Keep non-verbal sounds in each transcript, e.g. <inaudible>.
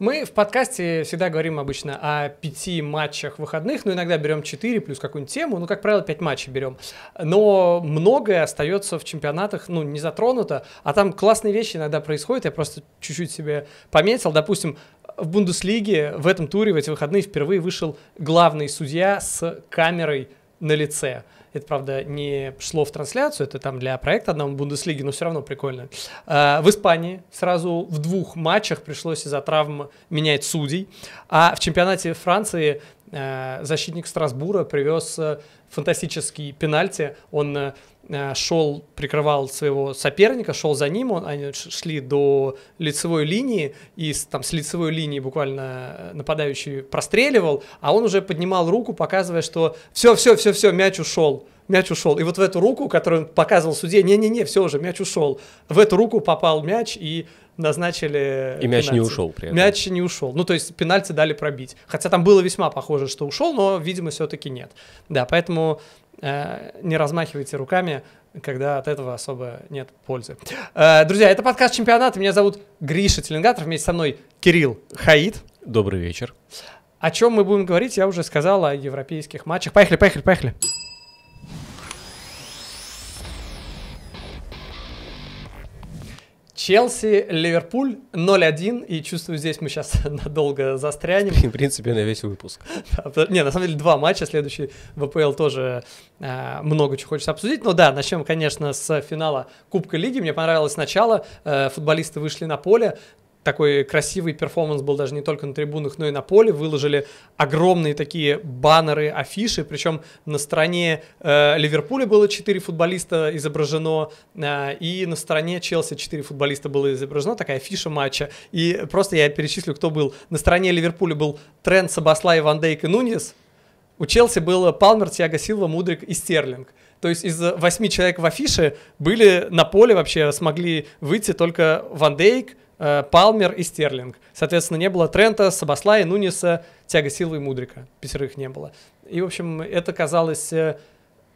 Мы в подкасте всегда говорим обычно о пяти матчах выходных, но иногда берем четыре плюс какую-нибудь тему, ну, как правило, пять матчей берем. Но многое остается в чемпионатах, ну, не затронуто, а там классные вещи иногда происходят, я просто чуть-чуть себе пометил. Допустим, в Бундеслиге в этом туре, в эти выходные впервые вышел главный судья с камерой на лице. Это, правда, не шло в трансляцию, это там для проекта одного Бундеслиги, но все равно прикольно. А, в Испании сразу в двух матчах пришлось из-за травм менять судей. А в чемпионате Франции а, защитник Страсбура привез э, фантастический пенальти. Он э, Э, шел, прикрывал своего соперника, шел за ним, он, они шли до лицевой линии, и там с лицевой линии буквально э, нападающий простреливал, а он уже поднимал руку, показывая, что все, все, все, все, мяч ушел, мяч ушел. И вот в эту руку, которую он показывал судье, не-не-не, все уже, мяч ушел. В эту руку попал мяч, и назначили... И мяч пенальти. не ушел при этом. Мяч не ушел. Ну, то есть пенальти дали пробить. Хотя там было весьма похоже, что ушел, но, видимо, все-таки нет. Да, поэтому Э, не размахивайте руками, когда от этого особо нет пользы. Э, друзья, это подкаст «Чемпионат». Меня зовут Гриша Теленгатров. Вместе со мной Кирилл Хаид. Добрый вечер. О чем мы будем говорить, я уже сказал, о европейских матчах. Поехали, поехали, поехали. Челси, Ливерпуль 0-1, и чувствую, здесь мы сейчас <laughs> надолго застрянем. В принципе, на весь выпуск. <laughs> Не, на самом деле, два матча, следующий ВПЛ тоже э, много чего хочется обсудить. Но да, начнем, конечно, с финала Кубка Лиги. Мне понравилось начало, э, футболисты вышли на поле, такой красивый перформанс был даже не только на трибунах, но и на поле. Выложили огромные такие баннеры, афиши. Причем на стороне э, Ливерпуля было 4 футболиста изображено, э, и на стороне Челси 4 футболиста было изображено. Такая афиша матча. И просто я перечислю, кто был. На стороне Ливерпуля был Трент, Сабаслай, Ван Дейк и Нунес. У Челси было Палмер, Тиаго Силва, Мудрик и Стерлинг. То есть из восьми человек в афише были на поле вообще, смогли выйти только Ван Дейк, Э, Палмер и Стерлинг. Соответственно, не было Трента, Сабаслая, Нуниса, Тяга Силы и Мудрика. Пятерых не было. И, в общем, это казалось э,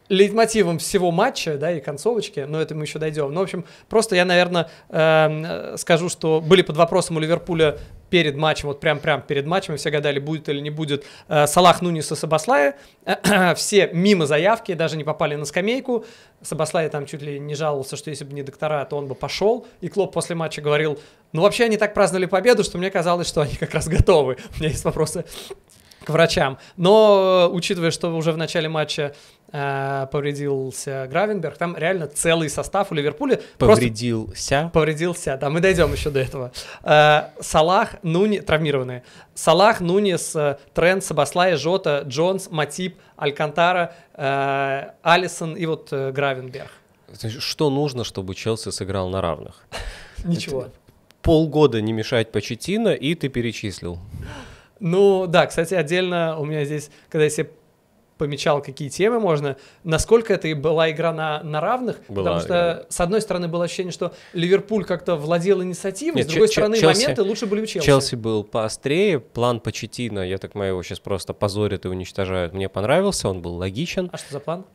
лейтмотивом всего матча, да, и концовочки, но это мы еще дойдем. Но, ну, в общем, просто я, наверное, эм, э, скажу, что были под вопросом у Ливерпуля перед матчем, вот прям-прям перед матчем, все гадали, будет или не будет э, Салах Нуниса Сабаслая. <clears throat> все мимо заявки, даже не попали на скамейку. Сабаслая там чуть ли не жаловался, что если бы не доктора, то он бы пошел. И Клоп после матча говорил, ну вообще они так праздновали победу, что мне казалось, что они как раз готовы. <laughs> У меня есть вопросы к врачам. Но, э, учитывая, что уже в начале матча Э, повредился Гравенберг, там реально целый состав у Ливерпуля. Повредился? Просто... Повредился, да, мы дойдем еще до этого. Э, Салах, Нуни, травмированные. Салах, Нунис, э, Трент, Сабаслай, Жота, Джонс, Матип, Алькантара, Алисон и вот Гравенберг. Что нужно, чтобы Челси сыграл на равных? <laughs> Ничего. Полгода не мешать Почетина, и ты перечислил. Ну да, кстати, отдельно у меня здесь, когда я себе помечал, какие темы можно, насколько это и была игра на, на равных, была, потому что, да. с одной стороны, было ощущение, что Ливерпуль как-то владел инициативой, Нет, с другой ч- стороны, Челси, моменты лучше были у Челси. Челси был поострее, план Почетина, я так моего сейчас просто позорят и уничтожают, мне понравился, он был логичен. А что за план?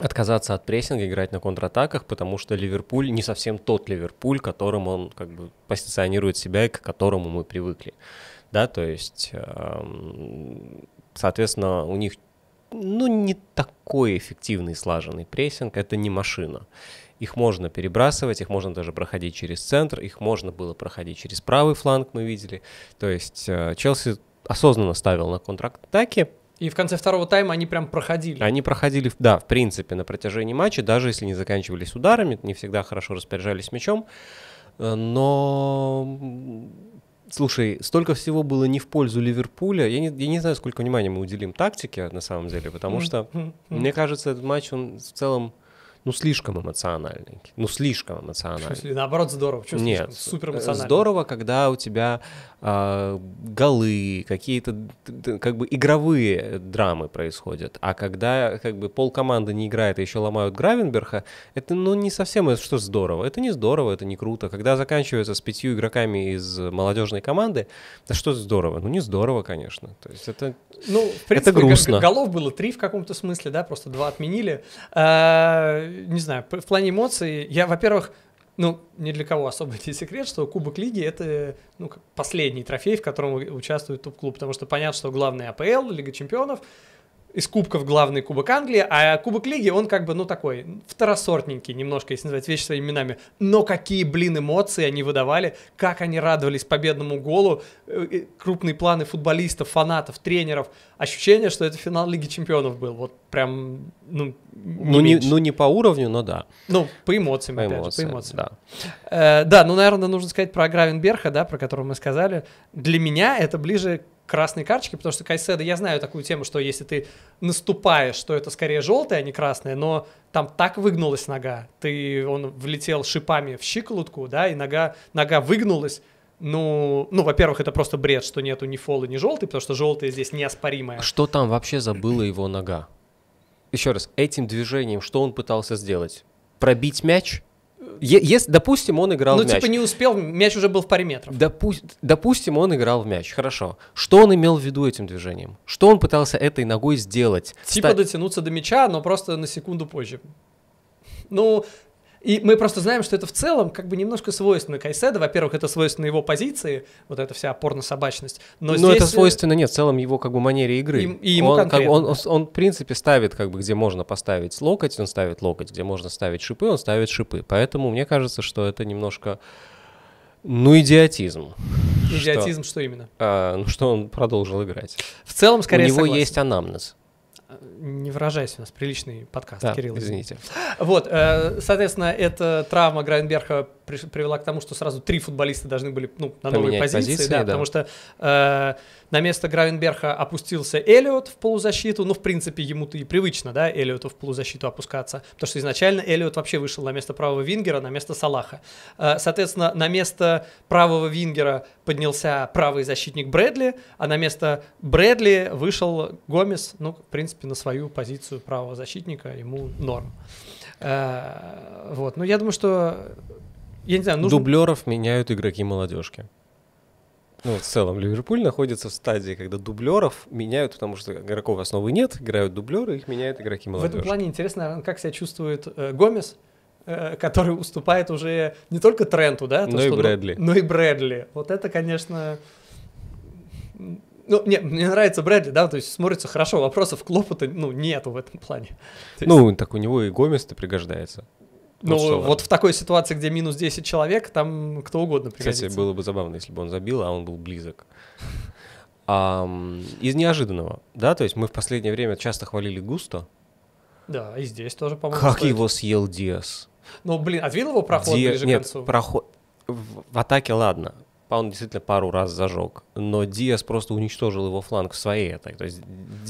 отказаться от прессинга, играть на контратаках, потому что Ливерпуль не совсем тот Ливерпуль, которым он как бы позиционирует себя и к которому мы привыкли. Да, то есть, эм, соответственно, у них ну, не такой эффективный слаженный прессинг, это не машина. Их можно перебрасывать, их можно даже проходить через центр, их можно было проходить через правый фланг, мы видели. То есть э, Челси осознанно ставил на контратаки. И в конце второго тайма они прям проходили. Они проходили, да, в принципе, на протяжении матча, даже если не заканчивались ударами, не всегда хорошо распоряжались мячом. Э, но Слушай, столько всего было не в пользу Ливерпуля. Я не, я не знаю, сколько внимания мы уделим тактике, на самом деле, потому что, мне кажется, этот матч, он в целом ну, слишком эмоциональный. Ну, слишком эмоциональный. Что, наоборот, здорово. Что Нет, супер эмоционально. Э, здорово, когда у тебя э, голы, какие-то как бы игровые драмы происходят. А когда как бы пол команды не играет, а еще ломают Гравенберха, это, ну, не совсем это что здорово. Это не здорово, это не круто. Когда заканчивается с пятью игроками из молодежной команды, да что здорово? Ну, не здорово, конечно. То есть это, ну, в принципе, это грустно. Голов было три в каком-то смысле, да, просто два отменили. А, не знаю, в плане эмоций, я, во-первых, ну, ни для кого особо <laughs> не секрет, что Кубок Лиги — это ну, последний трофей, в котором участвует топ-клуб, потому что понятно, что главный АПЛ, Лига Чемпионов — из кубков главный Кубок Англии, а Кубок Лиги, он как бы, ну, такой второсортненький немножко, если назвать вещи своими именами. Но какие, блин, эмоции они выдавали, как они радовались победному голу, э, крупные планы футболистов, фанатов, тренеров. Ощущение, что это финал Лиги Чемпионов был, вот прям, ну, не ну, не, ну, не по уровню, но да. Ну, по эмоциям, по опять эмоциям, же, по эмоциям. Да. Э, да, ну, наверное, нужно сказать про Гравенберха, да, про которого мы сказали. Для меня это ближе красной карточки, потому что Кайседа, я знаю такую тему, что если ты наступаешь, то это скорее желтая, а не красная, но там так выгнулась нога, ты, он влетел шипами в щиколотку, да, и нога, нога выгнулась, ну, ну, во-первых, это просто бред, что нету ни фола, ни желтый, потому что желтый здесь неоспоримая. Что там вообще забыла его нога? Еще раз, этим движением что он пытался сделать? Пробить мяч? если, допустим, он играл ну, в типа, мяч. Ну, типа не успел, мяч уже был в паре метров. Допу допустим, он играл в мяч, хорошо. Что он имел в виду этим движением? Что он пытался этой ногой сделать? Типа Ста... дотянуться до мяча, но просто на секунду позже. Ну, и мы просто знаем, что это в целом как бы немножко свойственно Кайседа. Во-первых, это свойственно его позиции, вот эта вся порнособачность. Но, Но здесь... это свойственно, нет, в целом его как бы манере игры. И, и ему он, как бы, он, он, он, в принципе, ставит как бы, где можно поставить локоть, он ставит локоть, где можно ставить шипы, он ставит шипы. Поэтому мне кажется, что это немножко, ну, идиотизм. Идиотизм что, что именно? А, ну, что он продолжил играть. В целом, скорее, У него согласен. есть анамнез не выражайся, у нас приличный подкаст, да, Кирилл. извините. Вот, э, соответственно, эта травма Грайнберха привела к тому, что сразу три футболиста должны были ну, на Поменять новые позиции, позиции да, да. потому что э, на место Гравенберха опустился Эллиот в полузащиту, ну, в принципе, ему-то и привычно, да, Эллиоту в полузащиту опускаться, потому что изначально Эллиот вообще вышел на место правого вингера, на место Салаха. Э, соответственно, на место правого вингера поднялся правый защитник Брэдли, а на место Брэдли вышел Гомес, ну, в принципе, на свою свою позицию правого защитника, ему норм. Э, вот, но ну, я думаю, что я не знаю, нужно... Дублеров меняют игроки молодежки. Ну, в целом, Ливерпуль находится в стадии, когда дублеров меняют, потому что игроков основы нет, играют дублеры, их меняют игроки молодежи. В этом плане интересно, как себя чувствует э, Гомес, э, который уступает уже не только Тренту, да? То, но что, и Брэдли. Но, но и Брэдли. Вот это, конечно, ну, не, мне нравится Брэдли, да, то есть смотрится хорошо, вопросов Клопота, ну, нету в этом плане. есть... Ну, так у него и Гомес-то пригождается. Ну, вот, что, вот в такой ситуации, где минус 10 человек, там кто угодно пригодится. Кстати, было бы забавно, если бы он забил, а он был близок. <laughs> из неожиданного, да, то есть мы в последнее время часто хвалили Густо. Да, и здесь тоже, по-моему. Как его съел Диас? Ну, блин, отвел его проход Ди... ближе Нет, к концу? проход... в атаке, ладно. Па он действительно пару раз зажег, но Диас просто уничтожил его фланг в своей атаке. То есть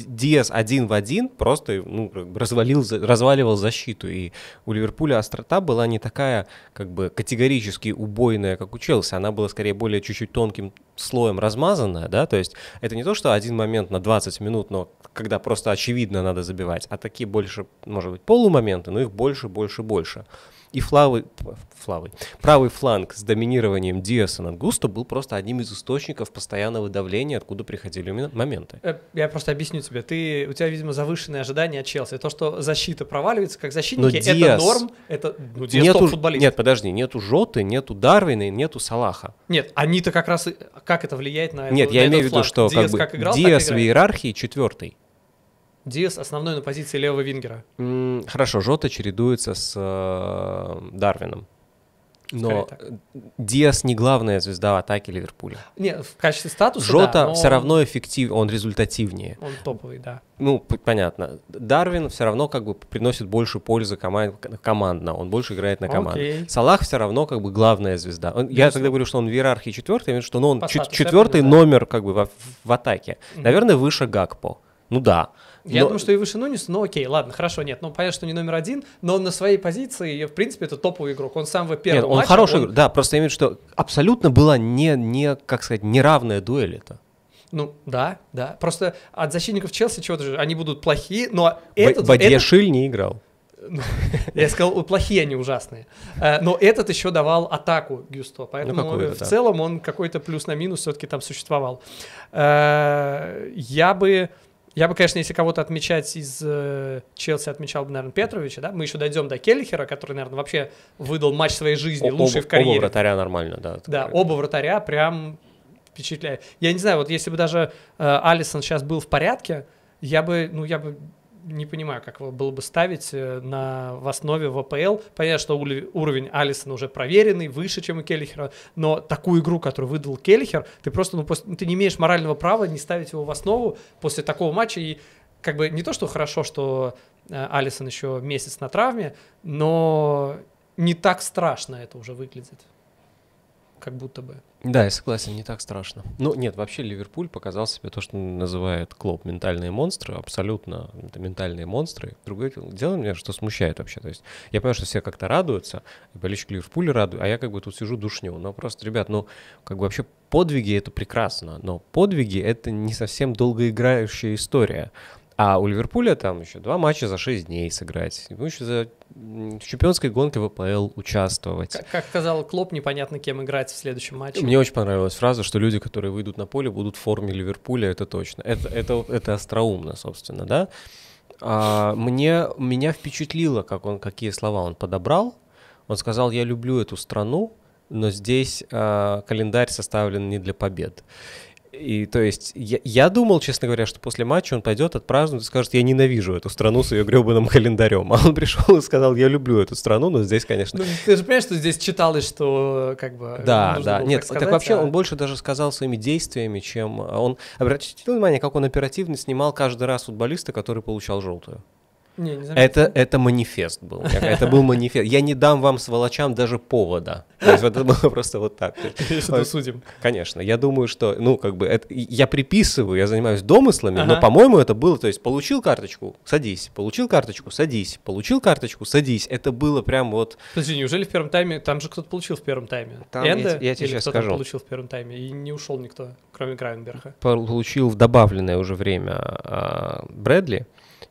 Диас один в один просто ну, развалил, разваливал защиту. И у Ливерпуля острота была не такая как бы категорически убойная, как у Челси. Она была скорее более чуть-чуть тонким слоем размазанная, да, то есть это не то, что один момент на 20 минут, но когда просто очевидно надо забивать, а такие больше, может быть, полумоменты, но их больше, больше, больше. И флавы, флавы, правый фланг с доминированием Диаса над Густо был просто одним из источников постоянного давления, откуда приходили моменты. Э, я просто объясню тебе. Ты, у тебя, видимо, завышенные ожидания от Челси. То, что защита проваливается, как защитники, Но Диас... это норм, это ну, Диас нету, футболист. Нет, подожди, нету Жоты, нету Дарвина и нету Салаха. Нет, они-то как раз... Как это влияет на Нет, эту, я на имею в виду, что Диас как бы, как играл, Диас в иерархии четвертый. Диас основной на позиции левого вингера. хорошо, Жота чередуется с э, Дарвином. Но Диас не главная звезда атаки Ливерпуля. Нет, в качестве статуса. Жота да, но... все равно эффектив, он результативнее. Он топовый, да. Ну, понятно. Дарвин все равно как бы приносит больше пользы команд, командно, он больше играет на команду. Окей. Салах все равно как бы главная звезда. Он, я тогда говорю, что он в иерархии четвертый, я имею в виду, что ну, он четвертый номер как бы в, в атаке. mm Наверное, выше Гакпо ну да. Я но... думаю, что и выше Нунису, но окей, ладно, хорошо, нет, ну понятно, что не номер один, но он на своей позиции, в принципе, это топовый игрок, он сам в первом он матче, хороший, он... да, просто я имею в виду, что абсолютно была не, не, как сказать, неравная дуэль это. Ну, да, да. Просто от защитников Челси чего-то же, они будут плохие, но этот... Бадья этот... Шиль не играл. Ну, <laughs> я сказал, плохие они ужасные. Э, но этот еще давал атаку Гюсто, поэтому ну, э, в целом он какой-то плюс на минус все-таки там существовал. Э, я бы я бы, конечно, если кого-то отмечать из э, Челси, отмечал бы, наверное, Петровича, да? Мы еще дойдем до Келлихера, который, наверное, вообще выдал матч своей жизни, лучший в карьере. Оба вратаря нормально, да. Да, такой. оба вратаря прям впечатляет. Я не знаю, вот если бы даже э, Алисон сейчас был в порядке, я бы, ну, я бы не понимаю, как было бы ставить э, на, в основе ВПЛ. Понятно, что уровень Алисона уже проверенный, выше, чем у Келлихера, но такую игру, которую выдал Келлихер, ты просто, ну, после, ты не имеешь морального права не ставить его в основу после такого матча. И как бы не то, что хорошо, что э, Алисон еще месяц на травме, но не так страшно это уже выглядит как будто бы. Да, я согласен, не так страшно. Ну, нет, вообще Ливерпуль показал себе то, что называет клуб ментальные монстры, абсолютно это ментальные монстры. Другое дело меня, что смущает вообще. То есть я понимаю, что все как-то радуются, и болельщики Ливерпуля радуют, а я как бы тут сижу душню. Но просто, ребят, ну, как бы вообще подвиги — это прекрасно, но подвиги — это не совсем долгоиграющая история. А у Ливерпуля там еще два матча за 6 дней сыграть. Ему еще за в чемпионской гонке ВПЛ участвовать. Как, как сказал Клоп, непонятно, кем играть в следующем матче. Мне очень понравилась фраза, что люди, которые выйдут на поле, будут в форме Ливерпуля, это точно. Это, это, это остроумно, собственно, да? А, мне, меня впечатлило, как он, какие слова он подобрал. Он сказал, я люблю эту страну, но здесь а, календарь составлен не для побед. И то есть я, я думал, честно говоря, что после матча он пойдет, отпразднует и скажет, я ненавижу эту страну с ее гребаным календарем. <laughs> А он пришел и сказал, я люблю эту страну, но здесь, конечно... Ну, ты же понимаешь, что здесь читалось, что как бы... Да, да, было, нет, так, сказать, так вообще а... он больше даже сказал своими действиями, чем... А, он... Обратите внимание, как он оперативно снимал каждый раз футболиста, который получал желтую. Не, не это, это манифест был. Это был манифест. Я не дам вам, сволочам, даже повода. То есть это было просто вот так. <laughs> Если судим. Конечно. Я думаю, что, ну, как бы, это, я приписываю, я занимаюсь домыслами, ага. но, по-моему, это было, то есть получил карточку, садись, получил карточку, садись, получил карточку, садись. Это было прям вот... Подожди, неужели в первом тайме, там же кто-то получил в первом тайме? Там, Энда? Я, я тебе сейчас скажу. получил в первом тайме, и не ушел никто, кроме Грайнберха. Получил в добавленное уже время а, Брэдли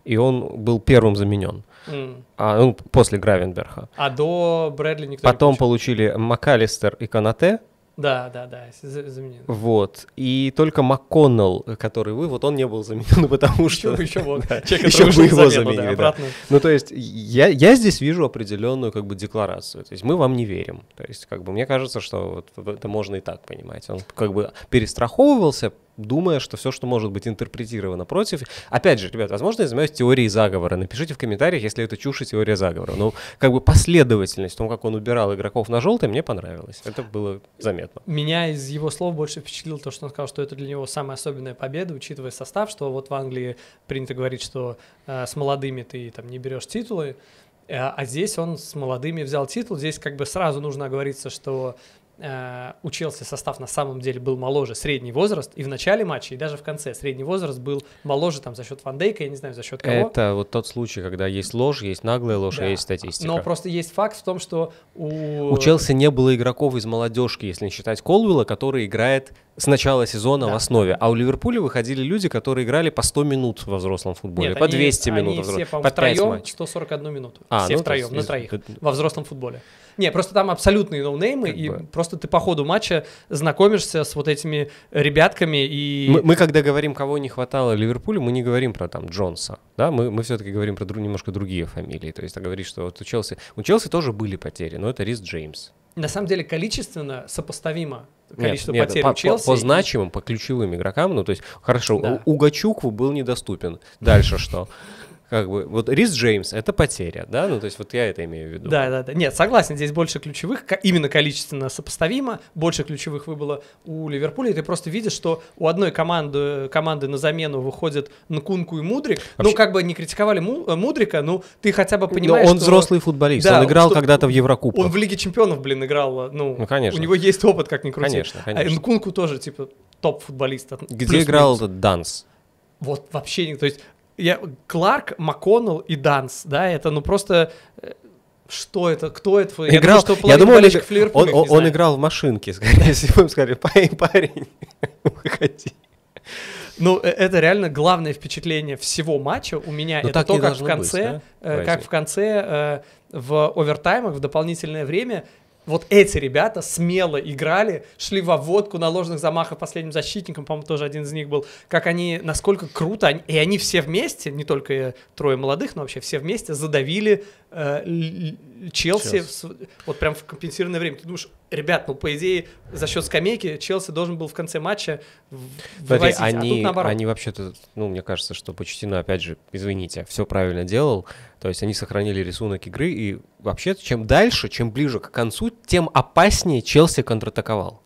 и он был первым заменен. Mm. А, ну, после Гравенберха. А до Брэдли никто Потом не получили МакАлистер и Канате. Да, да, да, заменен. Вот. И только МакКоннелл, который вы, вот он не был заменен, <laughs> потому что... Еще, вот, <laughs> да, человек, еще вы его заменили, да, Ну, то есть я, я здесь вижу определенную как бы декларацию. То есть мы вам не верим. То есть как бы мне кажется, что это можно и так понимать. Он как бы перестраховывался думая, что все, что может быть интерпретировано против... Опять же, ребят, возможно, я занимаюсь теорией заговора. Напишите в комментариях, если это чушь и теория заговора. Но ну, как бы последовательность в том, как он убирал игроков на желтый, мне понравилось. Это было заметно. Меня из его слов больше впечатлило то, что он сказал, что это для него самая особенная победа, учитывая состав, что вот в Англии принято говорить, что э, с молодыми ты там не берешь титулы, э, а здесь он с молодыми взял титул. Здесь как бы сразу нужно оговориться, что э, у Челси состав на самом деле был моложе средний возраст, и в начале матча, и даже в конце средний возраст был моложе там за счет Фандейка я не знаю, за счет кого. Это вот тот случай, когда есть ложь, есть наглая ложь, а да. а есть статистика. Но просто есть факт в том, что у... У Челси не было игроков из молодежки, если не считать Колвилла, который играет с начала сезона да. в основе. А у Ливерпуля выходили люди, которые играли по 100 минут во взрослом футболе, Нет, по 200 они минут они во взрослом, все, по, по 5 матчей. 141 минуту. А, все ну, втроем, на троих, это... во взрослом футболе. Не, просто там абсолютные ноунеймы, как и бы. просто ты по ходу матча знакомишься с вот этими ребятками и... Мы, мы когда говорим, кого не хватало Ливерпулю, мы не говорим про там Джонса, да, мы, мы все-таки говорим про друг, немножко другие фамилии, то есть ты а говоришь, что вот у Челси... У Челси тоже были потери, но это Рис Джеймс. На самом деле количественно сопоставимо количество нет, потерь нет, по, Челси. По, по значимым, по ключевым игрокам, ну то есть, хорошо, да. Угачукву был недоступен. Дальше <laughs> что? как бы, вот Рис Джеймс — это потеря, да? Ну, то есть вот я это имею в виду. Да, да, да. Нет, согласен, здесь больше ключевых, именно количественно сопоставимо, больше ключевых выбыло у Ливерпуля, и ты просто видишь, что у одной команды, команды на замену выходят Нкунку и Мудрик. Ну, вообще... Ну, как бы не критиковали э, Мудрика, ну, ты хотя бы понимаешь, Но он что... взрослый футболист, да, он играл когда-то в Еврокубках. Он в Лиге Чемпионов, блин, играл, а, ну, ну конечно. у него есть опыт, как ни крути. Конечно, а конечно. А Нкунку тоже, типа, топ-футболист. Где играл этот Данс? Вот вообще не... То есть я, Кларк, МакКоннелл и Данс, да, это ну просто э, что это? Кто это? Я играл, думаю, что я думаю, он, флирп, он, он, он играл в машинке, <laughs> скорее всего, им сказали, парень, выходи. <laughs> Ну, э, это реально главное впечатление всего матча у меня. Но ну, это то, как в конце, быть, да? Э, как в конце э, в овертаймах, в дополнительное время вот эти ребята смело играли, шли во водку на ложных замахах последним защитником, по-моему, тоже один из них был, как они, насколько круто, они, и они все вместе, не только трое молодых, но вообще все вместе задавили э, Челси, В, вот прям в компенсированное время. Ты думаешь, Ребят, ну по идее за счет скамейки Челси должен был в конце матча Смотри, они, а тут наоборот. Они вообще-то, ну мне кажется, что почти, ну опять же, извините, все правильно делал. То есть они сохранили рисунок игры и вообще чем дальше, чем ближе к концу, тем опаснее Челси контратаковал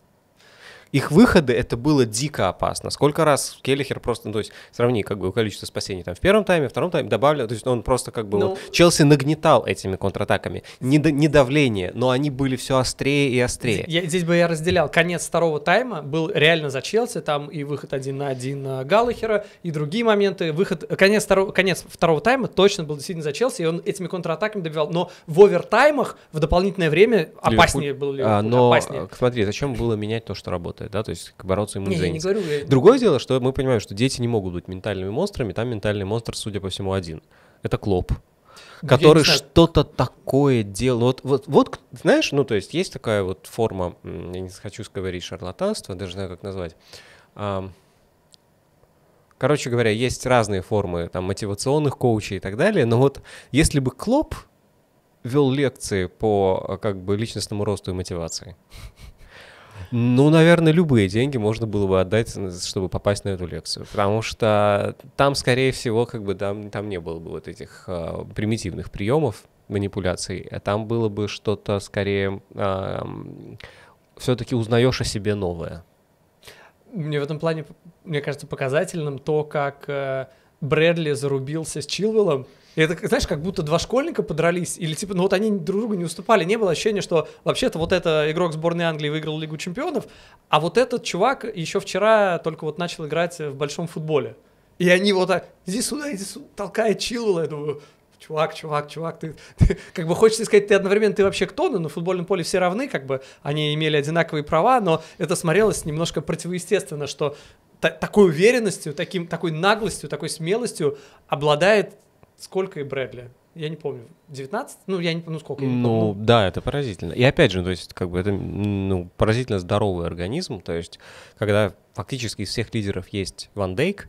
их выходы это было дико опасно. Сколько раз Келлихер просто, ну, то есть сравни как бы количество спасений там в первом тайме, втором тайме добавлено, то есть он просто как бы ну... вот, Челси нагнетал этими контратаками, не, не давление, но они были все острее и острее. Я, здесь бы я разделял. Конец второго тайма был реально за Челси, там и выход один на один на Галлахера, и другие моменты. Выход, конец, второго, конец второго тайма точно был действительно за Челси, и он этими контратаками добивал. Но в овертаймах в дополнительное время опаснее Ливерпуль... был Ливерпуль. А, но опаснее. Э, смотри, зачем было менять то, что работает? работает, да, то есть бороться ему не, за я не говорю, я... Другое дело, что мы понимаем, что дети не могут быть ментальными монстрами, там ментальный монстр, судя по всему, один. Это Клоп, который что-то такое делал. Вот, вот, вот, знаешь, ну, то есть есть такая вот форма, я не хочу говорить шарлатанство, даже знаю, как назвать. Короче говоря, есть разные формы там мотивационных коучей и так далее, но вот если бы Клоп вел лекции по э, как бы личностному росту и мотивации, <laughs> Ну, наверное, любые деньги можно было бы отдать, чтобы попасть на эту лекцию, потому что там, скорее всего, как бы там, там не было бы вот этих э, примитивных приемов манипуляций, а там было бы что-то скорее э, а, все-таки узнаешь о себе новое. Мне в этом плане, мне кажется, показательным то, как э, Брэдли зарубился с Чилвеллом, это, знаешь, как будто два школьника подрались, или типа, ну вот они друг другу не уступали, не было ощущения, что вообще-то вот это игрок сборной Англии выиграл Лигу чемпионов, а вот этот чувак еще вчера только вот начал играть в большом футболе. И они вот так, иди сюда, иди сюда, толкает Чилула, я думаю, чувак, чувак, чувак, ты, ты <laughs> как бы хочется сказать, ты одновременно ты вообще кто, но на футбольном поле все равны, как бы они имели одинаковые права, но это смотрелось немножко противоестественно, что та такой уверенностью, таким, такой наглостью, такой смелостью обладает сколько и Брэдли. Я не помню, 19? Ну, я не ну сколько. Я не ну, помню. да, это поразительно. И опять же, ну, то есть, как бы это ну, поразительно здоровый организм. То есть, когда фактически из всех лидеров есть Ван Дейк,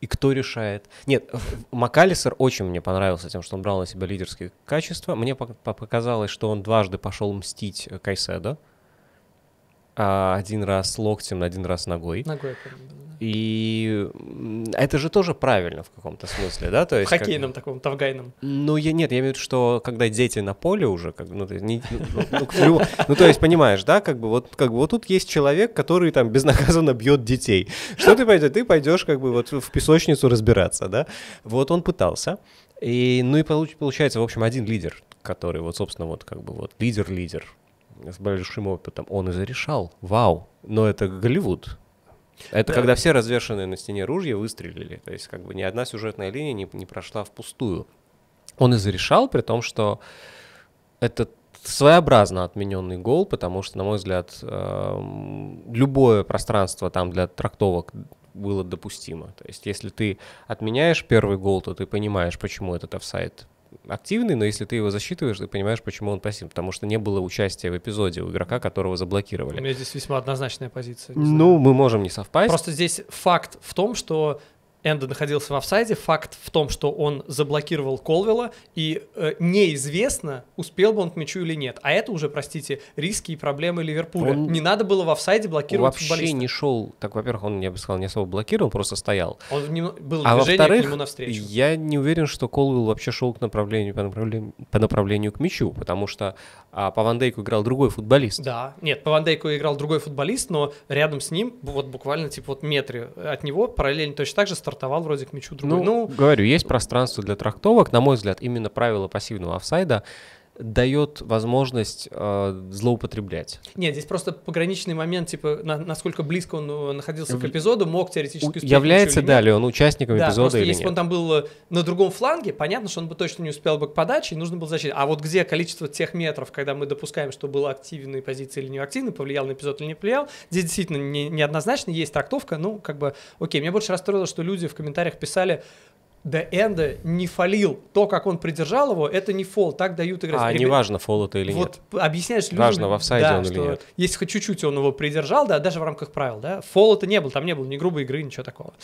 и кто решает. Нет, <laughs> Макалисер очень мне понравился тем, что он брал на себя лидерские качества. Мне показалось, что он дважды пошел мстить Кайседа. А, один раз локтем, один раз ногой. Ногой, по И это же тоже правильно в каком-то смысле, да? То есть, в хоккейном как... таком, тавгайном. Ну, я, нет, я имею в виду, что когда дети на поле уже, как, ну, ты, не, ну, ну, ну, ну, то есть, понимаешь, да, как бы, вот, как бы вот тут есть человек, который там безнаказанно бьет детей. Что ты пойдешь? Ты пойдешь как бы вот в песочницу разбираться, да? Вот он пытался. И, ну и получается, в общем, один лидер, который вот, собственно, вот как бы вот лидер-лидер, с большим опытом, он и зарешал. Вау. Но это Голливуд. Это да. когда все развешенные на стене ружья выстрелили. То есть как бы ни одна сюжетная линия не, не прошла впустую. Он и зарешал, при том, что это своеобразно отмененный гол, потому что, на мой взгляд, эм, любое пространство там для трактовок было допустимо. То есть, если ты отменяешь первый гол, то ты понимаешь, почему этот офсайт активный, но если ты его засчитываешь, ты понимаешь, почему он пассивный, потому что не было участия в эпизоде у игрока, которого заблокировали. У меня здесь весьма однозначная позиция. Ну, мы можем не совпасть. Просто здесь факт в том, что Энда находился в офсайде. Факт в том, что он заблокировал Колвилла, и э, неизвестно, успел бы он к мячу или нет. А это уже, простите, риски и проблемы Ливерпуля. Он... Не надо было в офсайде блокировать он вообще футболиста. не шел, так, во-первых, он, я бы сказал, не особо блокировал, просто стоял. Он не... был а во-вторых, я не уверен, что Колвилл вообще шел к направлению, по, направлению, по направлению к мячу, потому что а, по Ван Дейку играл другой футболист. Да, нет, по Ван Дейку играл другой футболист, но рядом с ним, вот буквально, типа, вот метры от него, параллельно точно так же отфартовал вроде к мячу другой. Ну, ну говорю, есть пространство для трактовок. На мой взгляд, именно правило пассивного офсайда дает возможность э, злоупотреблять. Нет, здесь просто пограничный момент, типа, на, насколько близко он э, находился к эпизоду, мог теоретически успеть. Является, да, ли он участником да, эпизода или если нет. бы он там был э, на другом фланге, понятно, что он бы точно не успел бы к подаче, и нужно было защитить. А вот где количество тех метров, когда мы допускаем, что была активная позиции или не повлиял на эпизод или не повлиял, здесь действительно не, неоднозначно есть трактовка, ну, как бы, окей, меня больше расстроило, что люди в комментариях писали, до энда не фалил. То, как он придержал его, это не фол, так дают играть. А Ребят, не фол это или вот нет. объясняешь людям... Важно, в офсайде да, он или нет. Если хоть чуть-чуть он его придержал, да, даже в рамках правил, да, фол это не было, там не было ни грубой игры, ничего такого.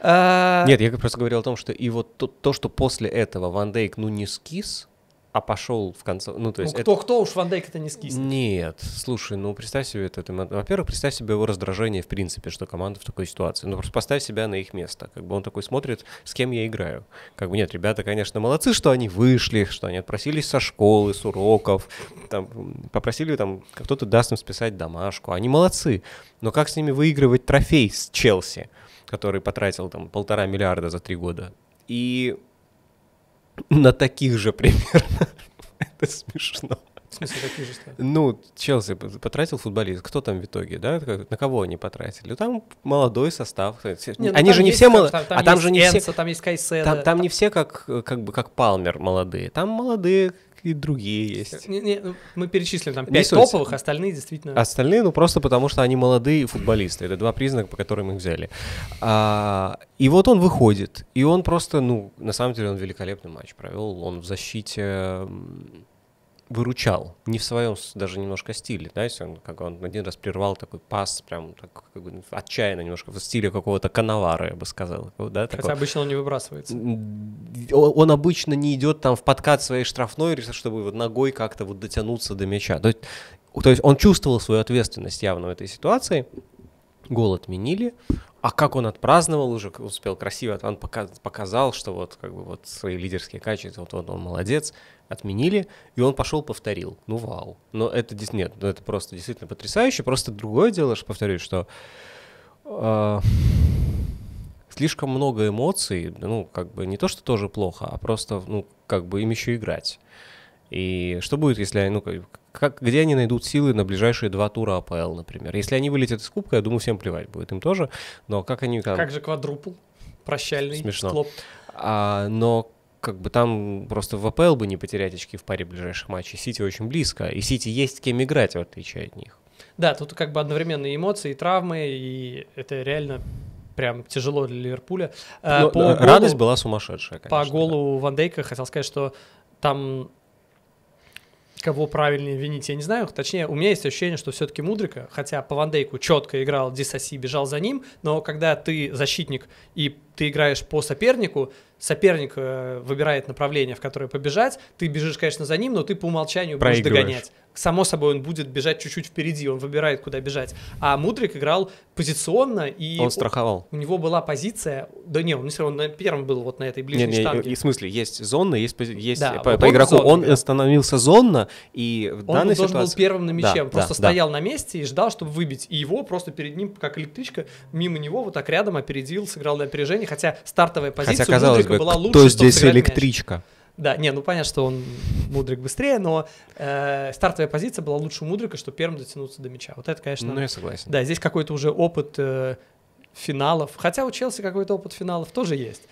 А... Нет, я просто говорил о том, что и вот то, то что после этого Ван Дейк, ну, не скис, а пошел в конце. Ну, то ну, есть ну, кто, это... кто уж Ван Дейк это не скиснет. Нет, слушай, ну представь себе это, Во-первых, представь себе его раздражение, в принципе, что команда в такой ситуации. Ну, просто поставь себя на их место. Как бы он такой смотрит, с кем я играю. Как бы нет, ребята, конечно, молодцы, что они вышли, что они отпросились со школы, с уроков, там, попросили там, кто-то даст им списать домашку. Они молодцы. Но как с ними выигрывать трофей с Челси, который потратил там полтора миллиарда за три года? И на таких же примерно. <laughs> Это смешно смысле, какие же ставки? Ну, Челси потратил футболист. Кто там в итоге, да? На кого они потратили? Ну, там молодой состав. Не, ну они а же не все молодые. А там же не все. Там есть Кайседа. Там, там, не все как, как бы как Палмер молодые. Там молодые и другие есть. Не, не, ну, мы перечислили там пять топовых, остальные действительно... Остальные, ну просто потому что они молодые футболисты. Это два признака, по которым их взяли. А, и вот он выходит, и он просто, ну, на самом деле он великолепный матч провел. Он в защите выручал. Не в своем даже немножко стиле, да, если он, как он один раз прервал такой пас, прям так как бы, отчаянно немножко, в стиле какого-то коновара, я бы сказал. Да, Хотя такого. обычно он не выбрасывается. Он обычно не идет там в подкат своей штрафной, чтобы вот ногой как-то вот дотянуться до мяча. То есть, то есть он чувствовал свою ответственность явно в этой ситуации, гол отменили, а как он отпраздновал уже, успел красиво, а он показал, что вот как бы вот свои лидерские качества, вот он, он молодец, отменили, и он пошел повторил. Ну вау. Но это нет, ну это просто действительно потрясающе. Просто другое дело, что повторюсь, что э, слишком много эмоций, ну как бы не то, что тоже плохо, а просто ну как бы им еще играть. И что будет, если ну как, как, где они найдут силы на ближайшие два тура АПЛ, например. Если они вылетят из Кубка, я думаю, всем плевать будет им тоже. Но как они... Там... Как же квадрупл? Прощальный Смешно. Клоп. А, но как бы там просто в АПЛ бы не потерять очки в паре ближайших матчей. Сити очень близко, и Сити есть кем играть, в отличие от них. Да, тут как бы одновременно и эмоции, и травмы, и это реально прям тяжело для Ливерпуля. Но, ну, э, по но ну, голу, радость была сумасшедшая, конечно. По голу да. Ван Дейка хотел сказать, что там кого правильнее винить, я не знаю. Точнее, у меня есть ощущение, что все-таки Мудрика, хотя по Вандейку четко играл Дисаси, бежал за ним, но когда ты защитник и ты играешь по сопернику, соперник э, выбирает направление, в которое побежать, ты бежишь, конечно, за ним, но ты по умолчанию будешь догонять само собой, он будет бежать чуть-чуть впереди, он выбирает, куда бежать. А Мудрик играл позиционно, и... Он страховал. У, у него была позиция... Да не, он все равно первым был вот на этой ближней не, не, штанге. И в смысле, есть зона, есть, есть да, по, вот по он игроку. Зон, он становился зонно, и в он данной должен был первым на мяче, да, он просто да, стоял да. на месте и ждал, чтобы выбить. И его просто перед ним, как электричка, мимо него вот так рядом опередил, сыграл на опережение, хотя стартовая позиция хотя, казалось у Мудрика бы, была лучше, кто здесь электричка? Мяч. Да, не, ну понятно, что он Мудрик быстрее, но э, стартовая позиция была лучше у Мудрика, что первым дотянуться до мяча. Вот это, конечно... Ну, я согласен. Да, здесь какой-то уже опыт э, финалов. Хотя у Челси какой-то опыт финалов тоже есть.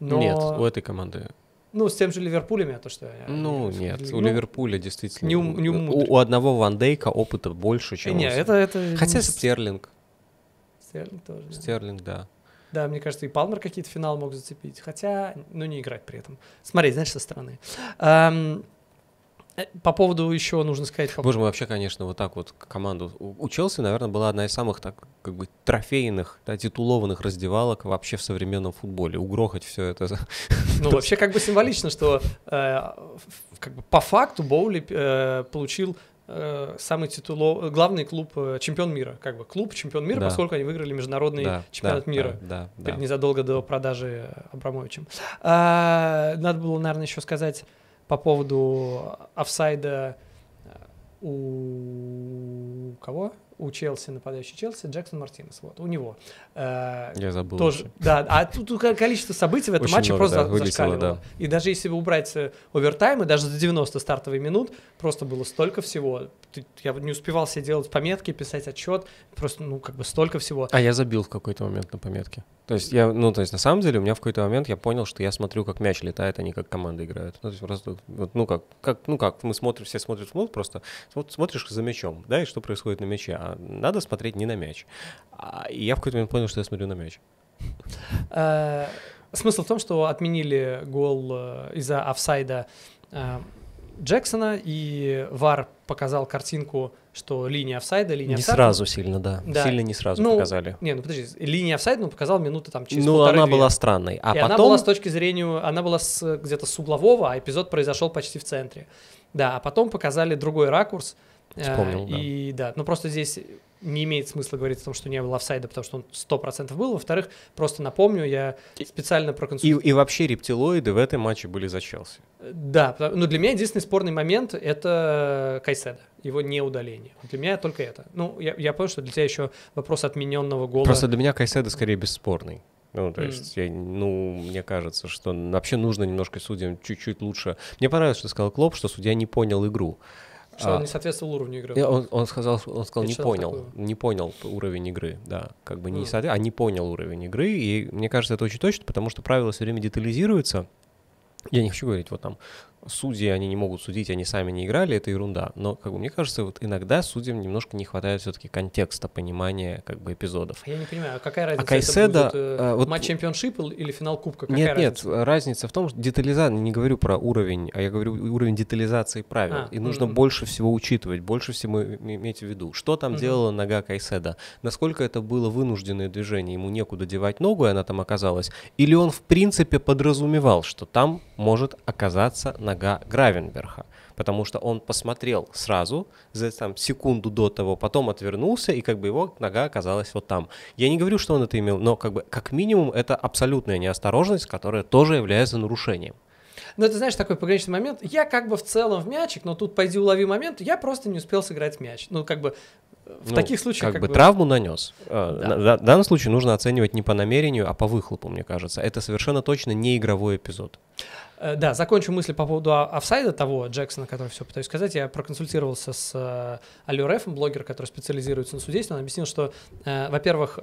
Но... Нет, у этой команды ну, с тем же Ливерпулем, я то, что... Ну, я, нет, ну, у Ливерпуля действительно... Не, не у, у одного Ван Дейка опыта больше, чем... Нет, у... это, это... Хотя не... Стерлинг. Стерлинг тоже, да. Стерлинг, да. Да, мне кажется, и Палмер какие-то финал мог зацепить, хотя, ну, не играть при этом. Смотреть, знаешь, со стороны. Um, по поводу еще нужно сказать... По... Боже мой, вообще, конечно, вот так вот команду... У Челси, наверное, была одна из самых так как бы трофейных, да, титулованных раздевалок вообще в современном футболе. Угрохать все это. <laughs> Ну, вообще как бы символично, что э, как бы по факту Боули э, получил Э, самый титуло э, главный клуб э, чемпион мира, как бы клуб чемпион мира, да. поскольку они выиграли международный да, чемпионат да, мира да, да, да. незадолго до продажи Абрамовичем. А, надо было, наверное, еще сказать по поводу офсайда у кого? у Челси, нападающий Челси, Джексон Мартинес, вот, у него. Э, я забыл. Тоже, да, а тут количество событий в этом матче просто зашкаливало. И даже если убрать э, овертаймы, даже за 90 стартовых минут, просто было столько всего. Я не успевал себе делать пометки, писать отчет, просто, ну, как бы столько всего. А я забил в какой-то момент на пометке. То есть я, ну, то есть на самом деле у меня в какой-то момент я понял, что я смотрю, как мяч летает, а не как команда играет. Ну, то есть просто, вот, ну, как, как, ну, как, мы смотрим, все смотрят в лоб, просто вот смотришь за мячом, да, и что происходит на мяче. А надо смотреть не на мяч. А, и я в какой-то момент понял, что я смотрю на мяч. Э, смысл в том, что отменили гол э, из-за офсайда э, Джексона, и Вар показал картинку что линия офсайда, линия Не офсайда... сразу сильно, да. да. Сильно не сразу ну, показали. Не, ну подожди, линия офсайда ну показал минуты там через Ну, она две. была странной. А И потом... она была с точки зрения... Она была с, где-то с углового, а эпизод произошел почти в центре. Да, а потом показали другой ракурс. Вспомнил, э, да. И да, ну просто здесь не имеет смысла говорить о том, что не было офсайда, потому что он 100% был. Во-вторых, просто напомню, я специально проконсультировал. И, и вообще рептилоиды в этом матче были за Челси. Да, но ну, для меня единственный спорный момент — это Кайседа, его неудаление. Для меня только это. Ну, я, я понял, что для тебя еще вопрос отмененного гола. Просто для меня Кайседа скорее бесспорный. Ну, то есть, mm. я, ну, мне кажется, что вообще нужно немножко судьям чуть-чуть лучше. Мне понравилось, что сказал Клоп, что судья не понял игру. Что а, он не соответствовал уровню игры. Он, он сказал, он сказал, не понял, такое. не понял уровень игры, да, как бы не mm. соответ... а не понял уровень игры, и мне кажется, это очень точно, потому что правила все время детализируются. Я не хочу говорить, вот там судьи, они не могут судить, они сами не играли, это ерунда. Но, как бы, мне кажется, вот иногда судьям немножко не хватает все-таки контекста, понимания, как бы, эпизодов. Я не понимаю, а какая а разница, а Кайседа, это будет, э, а, вот... матч чемпионшип или финал кубка? Какая нет, разница? нет, разница в том, что детализация, не говорю про уровень, а я говорю уровень детализации правил. А, и нужно м больше всего учитывать, больше всего иметь в виду, что там м делала нога Кайседа, насколько это было вынужденное движение, ему некуда девать ногу, и она там оказалась, или он, в принципе, подразумевал, что там может оказаться нога Гравенберха, потому что он посмотрел сразу за там, секунду до того, потом отвернулся, и как бы его нога оказалась вот там. Я не говорю, что он это имел, но как бы как минимум это абсолютная неосторожность, которая тоже является нарушением. Ну это, знаешь, такой пограничный момент. Я как бы в целом в мячик, но тут пойди улови момент. Я просто не успел сыграть мяч. Ну, как бы в ну, таких случаях как, как бы травму нанес. Э, да. В данном случае нужно оценивать не по намерению, а по выхлопу, мне кажется. Это совершенно точно не игровой эпизод. Э, да, закончу мысль по поводу офсайда того Джексона, который все пытаюсь сказать. Я проконсультировался с э, Алю Рефом, блогер, который специализируется на судействе. Он объяснил, что, во-первых,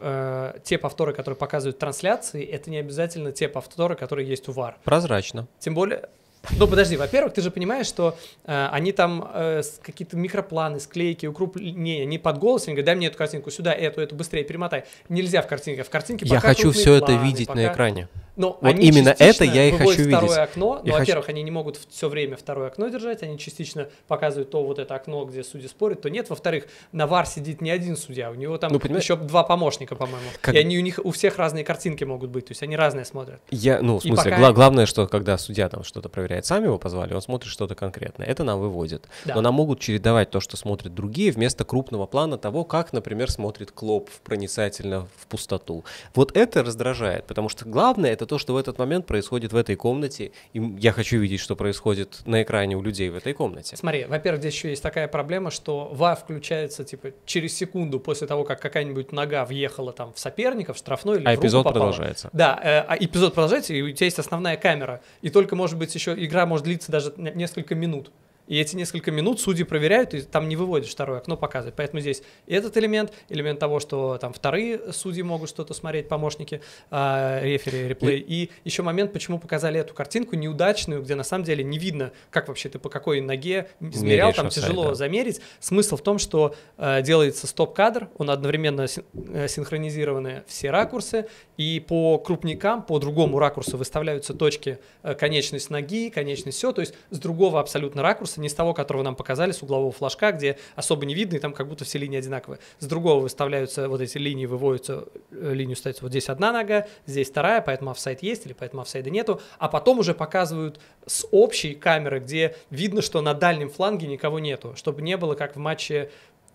те повторы, которые показывают трансляции, это не обязательно те повторы, которые есть у ВАР. Прозрачно. Тем более, ну, подожди, во-первых, ты же понимаешь, что э, они там э, какие-то микропланы, склейки, укрупления, не под голос, они говорят, дай мне эту картинку сюда, эту, эту, быстрее перемотай. Нельзя в картинке, в картинке Я хочу все планы, это видеть пока... на экране. Но вот именно это я и хочу видеть. второе окно, но, во-первых, хочу... они не могут все время второе окно держать, они частично показывают то вот это окно, где судьи спорят, то нет. Во-вторых, на ВАР сидит не один судья, у него там ну, понимаешь... еще два помощника, по-моему. Как... И они у них у всех разные картинки могут быть, то есть они разные смотрят. Я, ну, в смысле, пока... главное, что когда судья там что-то проверяет, возникает. Сами его позвали, он смотрит что-то конкретное. Это нам выводит. Да. Но нам могут чередовать то, что смотрят другие, вместо крупного плана того, как, например, смотрит Клоп проницательно в пустоту. Вот это раздражает, потому что главное это то, что в этот момент происходит в этой комнате, и я хочу видеть, что происходит на экране у людей в этой комнате. Смотри, во-первых, здесь еще есть такая проблема, что ва включается типа через секунду после того, как какая-нибудь нога въехала там в соперника, в штрафной или а в руку эпизод попала. продолжается. Да, э, а эпизод продолжается, и у тебя есть основная камера, и только, может быть, еще игра может длиться даже несколько минут. И эти несколько минут судьи проверяют, и там не выводишь второе окно показывать. Поэтому здесь этот элемент, элемент того, что там вторые судьи могут что-то смотреть, помощники, э, рефери, реплей. И... и еще момент, почему показали эту картинку неудачную, где на самом деле не видно, как вообще ты по какой ноге измерял, там офсайд, тяжело да. замерить. Смысл в том, что э, делается стоп-кадр, он одновременно син- э, синхронизированы все ракурсы, и по крупникам, по другому ракурсу выставляются точки э, конечность ноги, конечность все, то есть с другого абсолютно ракурса становится не с того, которого нам показали, с углового флажка, где особо не видно, и там как будто все линии одинаковые. С другого выставляются вот эти линии, выводятся, э, линию ставится вот здесь одна нога, здесь вторая, поэтому офсайт есть или поэтому офсайда нету, а потом уже показывают с общей камеры, где видно, что на дальнем фланге никого нету, чтобы не было как в матче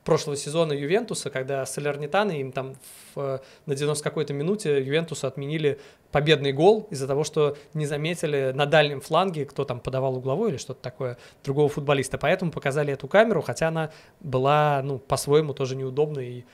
прошлого сезона Ювентуса, когда Солернитаны им там в, э, на 90 какой-то минуте Ювентусу отменили победный гол из-за того, что не заметили на дальнем фланге, кто там подавал угловой или что-то такое, другого футболиста. Поэтому показали эту камеру, хотя она была, ну, по-своему тоже неудобной и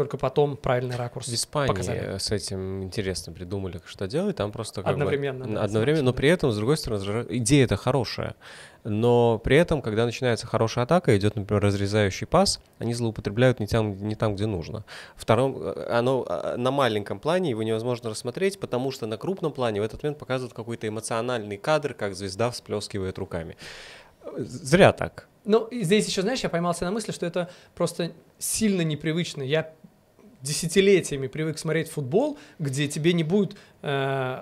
только потом правильный ракурс В Испании показали. с этим интересно придумали, что делать, там просто... Как одновременно. Бы, да, одновременно, но при этом, с другой стороны, идея это хорошая, но при этом, когда начинается хорошая атака, идет, например, разрезающий пас, они злоупотребляют не там, не там где нужно. Втором, э, оно э, на маленьком плане его невозможно рассмотреть, потому что на крупном плане в этот момент показывают какой-то эмоциональный кадр, как звезда всплескивает руками. Зря так. Ну, здесь еще, знаешь, я поймался на мысли, что это просто сильно непривычно. Я десятилетиями привык смотреть футбол, где тебе не будет э,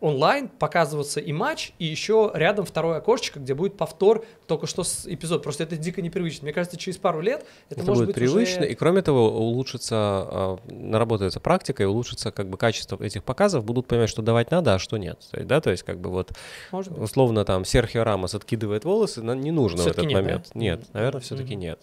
онлайн показываться и матч, и еще рядом второе окошечко, где будет повтор только что с эпизод. Просто это дико непривычно. Мне кажется, через пару лет это, это может будет быть привычно, уже... и кроме того улучшится, а, наработается практика, и улучшится как бы качество этих показов, будут понимать, что давать надо, а что нет. То есть, да, то есть как бы вот может быть. условно там Серхио Рамос откидывает волосы, но не нужно все в этот нет, момент. Да? Нет, наверное, mm-hmm. все-таки нет.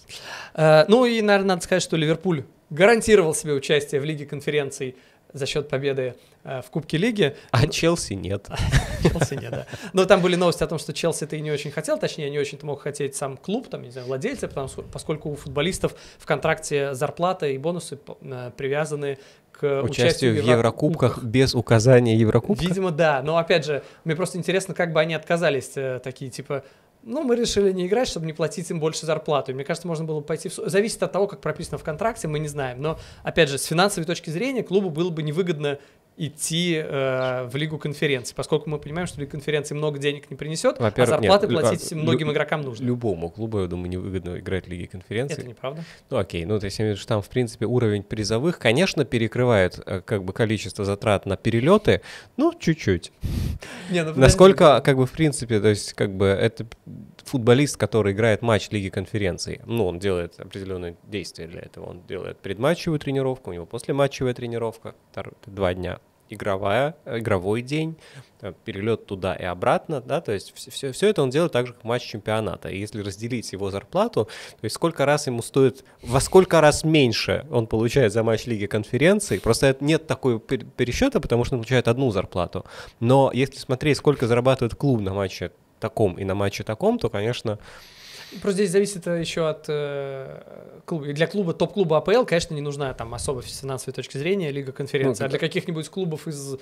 А, ну и, наверное, надо сказать, что Ливерпуль гарантировал себе участие в Лиге конференций за счет победы э, в Кубке Лиги. А Челси нет. <laughs> Челси нет, да. Но там были новости о том, что Челси и не очень хотел, точнее, не очень-то мог хотеть сам клуб, там, не знаю, владельцы, потому, что, поскольку у футболистов в контракте зарплата и бонусы э, привязаны к участию, участию в Еврокубках, Еврокубках без указания Еврокубка? Видимо, да. Но опять же, мне просто интересно, как бы они отказались э, такие, типа, ну, мы решили не играть, чтобы не платить им больше зарплату. И мне кажется, можно было пойти... В... Зависит от того, как прописано в контракте, мы не знаем. Но, опять же, с финансовой точки зрения клубу было бы невыгодно идти э, в Лигу конференций, поскольку мы понимаем, что Лига конференции много денег не принесет, а зарплаты нет, платить а, многим лю- игрокам нужно. Любому клубу, я думаю, невыгодно играть в Лиге конференции. Это неправда. Ну окей, ну то есть я имею что там, в принципе, уровень призовых, конечно, перекрывает э, как бы количество затрат на перелеты, ну чуть-чуть. Не, ну, Насколько, как бы, в принципе, то есть как бы это футболист, который играет матч Лиги конференции, ну, он делает определенные действия для этого. Он делает предматчевую тренировку, у него послематчевая тренировка, два дня игровая, э, игровой день, э, перелет туда и обратно, да, то есть все, все, все это он делает так же, как матч чемпионата. И если разделить его зарплату, то есть сколько раз ему стоит, во сколько раз меньше он получает за матч Лиги конференции, просто нет такой пересчета, потому что он получает одну зарплату. Но если смотреть, сколько зарабатывает клуб на матче таком и на матче таком, то, конечно, Просто здесь зависит э, еще от э, клуба. для клуба, топ-клуба АПЛ, конечно, не нужна там особо с финансовой точки зрения лига конференции. Ну, а для каких-нибудь клубов из,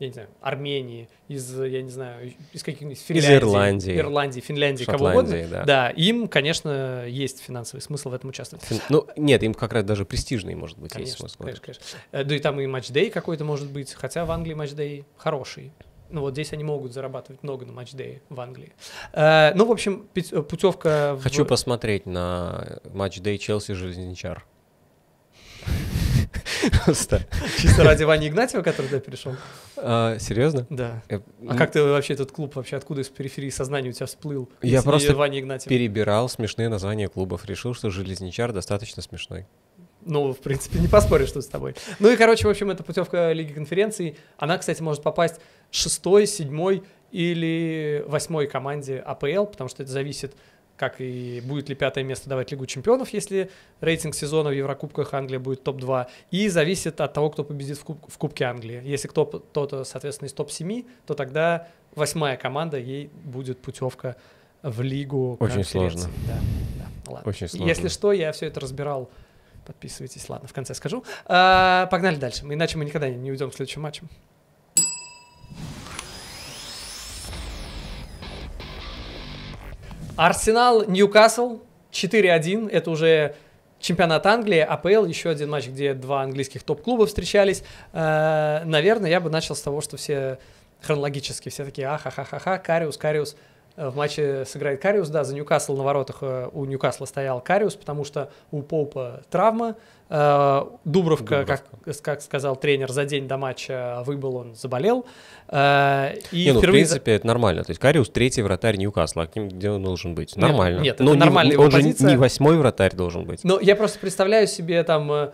я не знаю, Армении, из, я не знаю, из каких-нибудь Финляндии. Из Ирландии. Ирландии, Финляндии, Шотландии, кого угодно. Да. да, им, конечно, есть финансовый смысл в этом участвовать. Фин... Ну, нет, им как раз даже престижный, может быть, конечно, есть смысл. Конечно, конечно. Э, да и там и матч-дей какой-то может быть, хотя в Англии матч-дей хороший. Ну вот здесь они могут зарабатывать много на матчдее в Англии. Э, ну, в общем, путевка... В... Хочу посмотреть на матчдей Челси-Железничар. Просто. Чисто ради Вани Игнатьева, который туда перешел. А, серьезно? Да. Я... Э, а как ты вообще этот клуб вообще откуда из периферии сознания у тебя всплыл? Я просто Ваня Игнатьев? перебирал смешные названия клубов, решил, что Железничар достаточно смешной. Ну, в принципе, не поспоришь тут с тобой. Ну и, короче, в общем, эта путевка Лиги конференций. Она, кстати, может попасть шестой, седьмой или восьмой команде АПЛ, потому что это зависит, как и будет ли пятое место давать Лигу чемпионов, если рейтинг сезона в Еврокубках Англии будет топ-2, и зависит от того, кто победит в, куб в Кубке Англии. Если кто-то, соответственно, из топ-7, то тогда восьмая команда, ей будет путевка в Лигу Очень сложно. Да, да, ладно. Очень сложно. Если что, я все это разбирал Подписывайтесь, ладно, в конце скажу. А, погнали дальше, иначе мы никогда не уйдем к следующим матчам. Арсенал, Ньюкасл 4-1. Это уже чемпионат Англии, АПЛ, еще один матч, где два английских топ-клуба встречались. Э, наверное, я бы начал с того, что все хронологически все такие ахахахаха, Кариус, Кариус в матче сыграет Кариус, да, за Ньюкасл на воротах э, у Ньюкасла стоял Кариус, потому что у Поупа травма. Э, Дубровка, Как, как сказал тренер, за день до матча выбыл, он заболел. Э, и не, ну, впервые... в принципе, это нормально. То есть Кариус третий вратарь Ньюкасла, а кем где он должен быть? Нормально. Нет, нет ну, Но это не, нормальная Он позиция. же не восьмой вратарь должен быть. Но я просто представляю себе там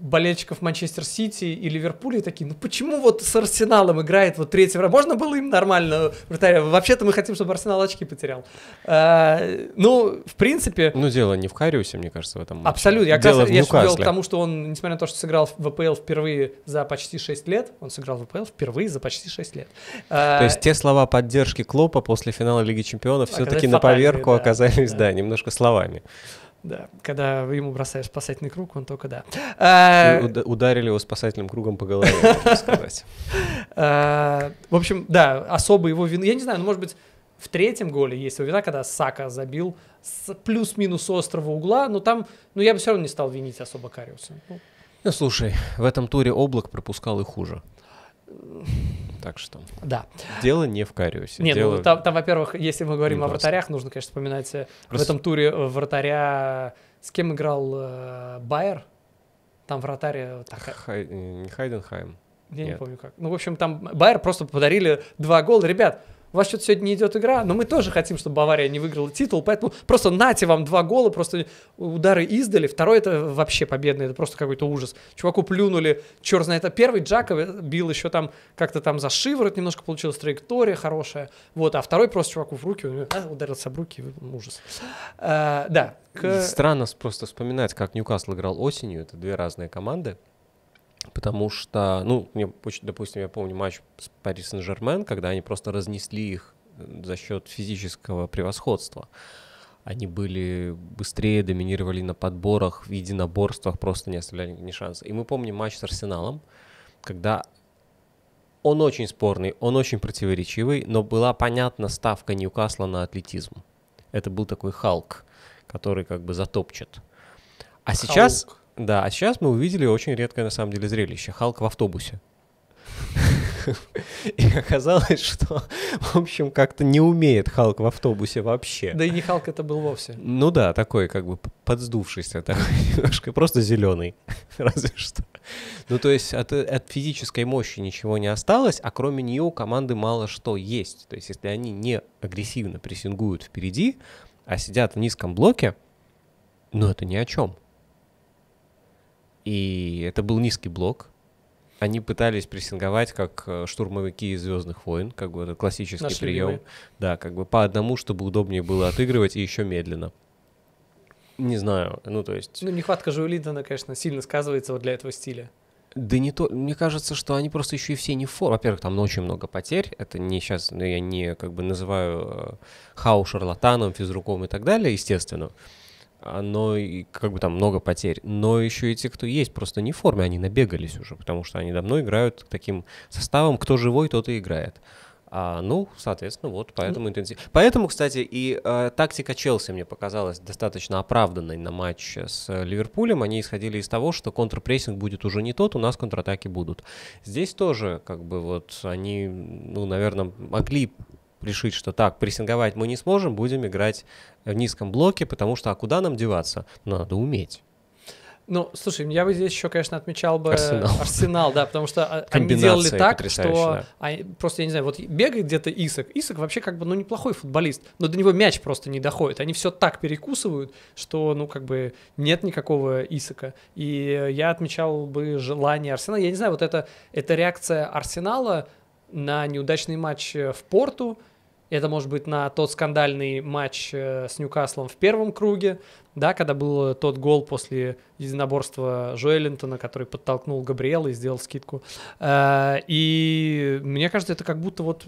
болельщиков Манчестер Сити и Ливерпуля и такие, ну почему вот с Арсеналом играет вот третий враг? Можно было им нормально? Вообще-то мы хотим, чтобы Арсенал очки потерял. А, ну, в принципе... Ну, дело не в Хариусе, мне кажется, в этом матче. Абсолютно. Я, дело как раз, я к тому, что он, несмотря на то, что сыграл в ВПЛ впервые за почти 6 лет, он сыграл в ВПЛ впервые за почти 6 лет. А, то есть те слова поддержки Клопа после финала Лиги Чемпионов все-таки на поверку да. оказались, да. да, немножко словами. Да, когда ему бросаешь спасательный круг, он только да. А... Ударили его спасательным кругом по голове, можно сказать. <laughs> А, в общем, да, особо его вины, я не знаю, ну, может быть, в третьем голе есть его вина, когда Сака забил с плюс-минус острого угла, но там, ну, я бы все равно не стал винить особо Кариуса. Ну, слушай, в этом туре облак пропускал и хуже. <laughs> Так что. Да. Дело не в кариусе. Нет, ну, дело... ну там, там, во-первых, если мы говорим ну, о вратарях, нужно, конечно, вспоминать э, Просто... в этом туре э, вратаря. С кем играл э, Байер? Там вратарь. Э, так... Хай... Хайденхайм. Я Нет. не помню как. Ну, в общем, там Байер просто подарили два гола. Ребят, у вас что-то сегодня не идет игра, но мы тоже хотим, чтобы Бавария не выиграла титул, поэтому просто нате вам два гола, просто удары издали. Второй это вообще победный, это просто какой-то ужас. Чуваку плюнули, черт знает, это а первый Джаков бил еще там как-то там за шиворот немножко получилась, траектория хорошая, вот, а второй просто чуваку в руки, а, ударился в руки, ужас. А, да. К... Странно просто вспоминать, как Ньюкасл играл осенью, это две разные команды потому что, ну, мне, допустим, я помню матч с Пари Сен-Жермен, когда они просто разнесли их э, за счет физического превосходства. Они были быстрее, доминировали на подборах, в единоборствах, просто не оставляли ни шанса. И мы помним матч с Арсеналом, когда он очень спорный, он очень противоречивый, но была понятна ставка Ньюкасла на атлетизм. Это был такой Халк, который как бы затопчет. А Халк. сейчас... Да, а сейчас мы увидели очень редкое на самом деле зрелище. Халк в автобусе. <laughs> И оказалось, что, в общем, как-то не умеет Халк в автобусе вообще. Да и не Халк это был вовсе. Ну да, такой как бы подсдувшийся, <laughs> такой немножко, просто зеленый, <laughs> разве что. Ну то есть от, от физической мощи ничего не осталось, а кроме нее у команды мало что есть. То есть если они не агрессивно прессингуют впереди, а сидят в низком блоке, ну это ни о чем. И это был низкий блок. Они пытались прессинговать как э, штурмовики из Звездных войн, как бы это классический Наш прием. Любимый. Да, как бы по одному, чтобы удобнее было отыгрывать и еще медленно. Не знаю, ну то есть... Ну, нехватка Жуэлидона, конечно, сильно сказывается вот для этого стиля. Да не то, мне кажется, что они просто еще и все не в форме. Во-первых, там очень много потерь. Это не сейчас, ну, я не как бы называю э, хау шарлатаном, физруком и так далее, естественно. А, но и как бы там много потерь. Но еще и те, кто есть, просто не в форме, они набегались уже, потому что они давно играют таким составом, кто живой, тот и играет. А, ну, соответственно, вот поэтому ну. интенсив. Поэтому, кстати, и э, тактика Челси мне показалась достаточно оправданной на матче с Ливерпулем. Они исходили из того, что контрпрессинг будет уже не тот, у нас контратаки будут. Здесь тоже, как бы, вот они, ну, наверное, могли решить, что так, прессинговать мы не сможем, будем играть в низком блоке, потому что а куда нам деваться? Надо уметь. Ну, слушай, я бы здесь еще, конечно, отмечал бы арсенал, <laughs> арсенал да, потому что а, они делали так, что да. они, а, просто, я не знаю, вот бегает где-то Исак, Исак вообще как бы, ну, неплохой футболист, но до него мяч просто не доходит, они все так перекусывают, что, ну, как бы нет никакого Исака, и я отмечал бы желание Арсенала, я не знаю, вот это, это реакция Арсенала, на неудачный матч э, в Порту, это может быть на тот скандальный матч э, с Ньюкаслом в первом круге, да, когда был э, тот гол после единоборства Жоэлинтона, который подтолкнул Габриэла и сделал скидку. И мне кажется, это как будто вот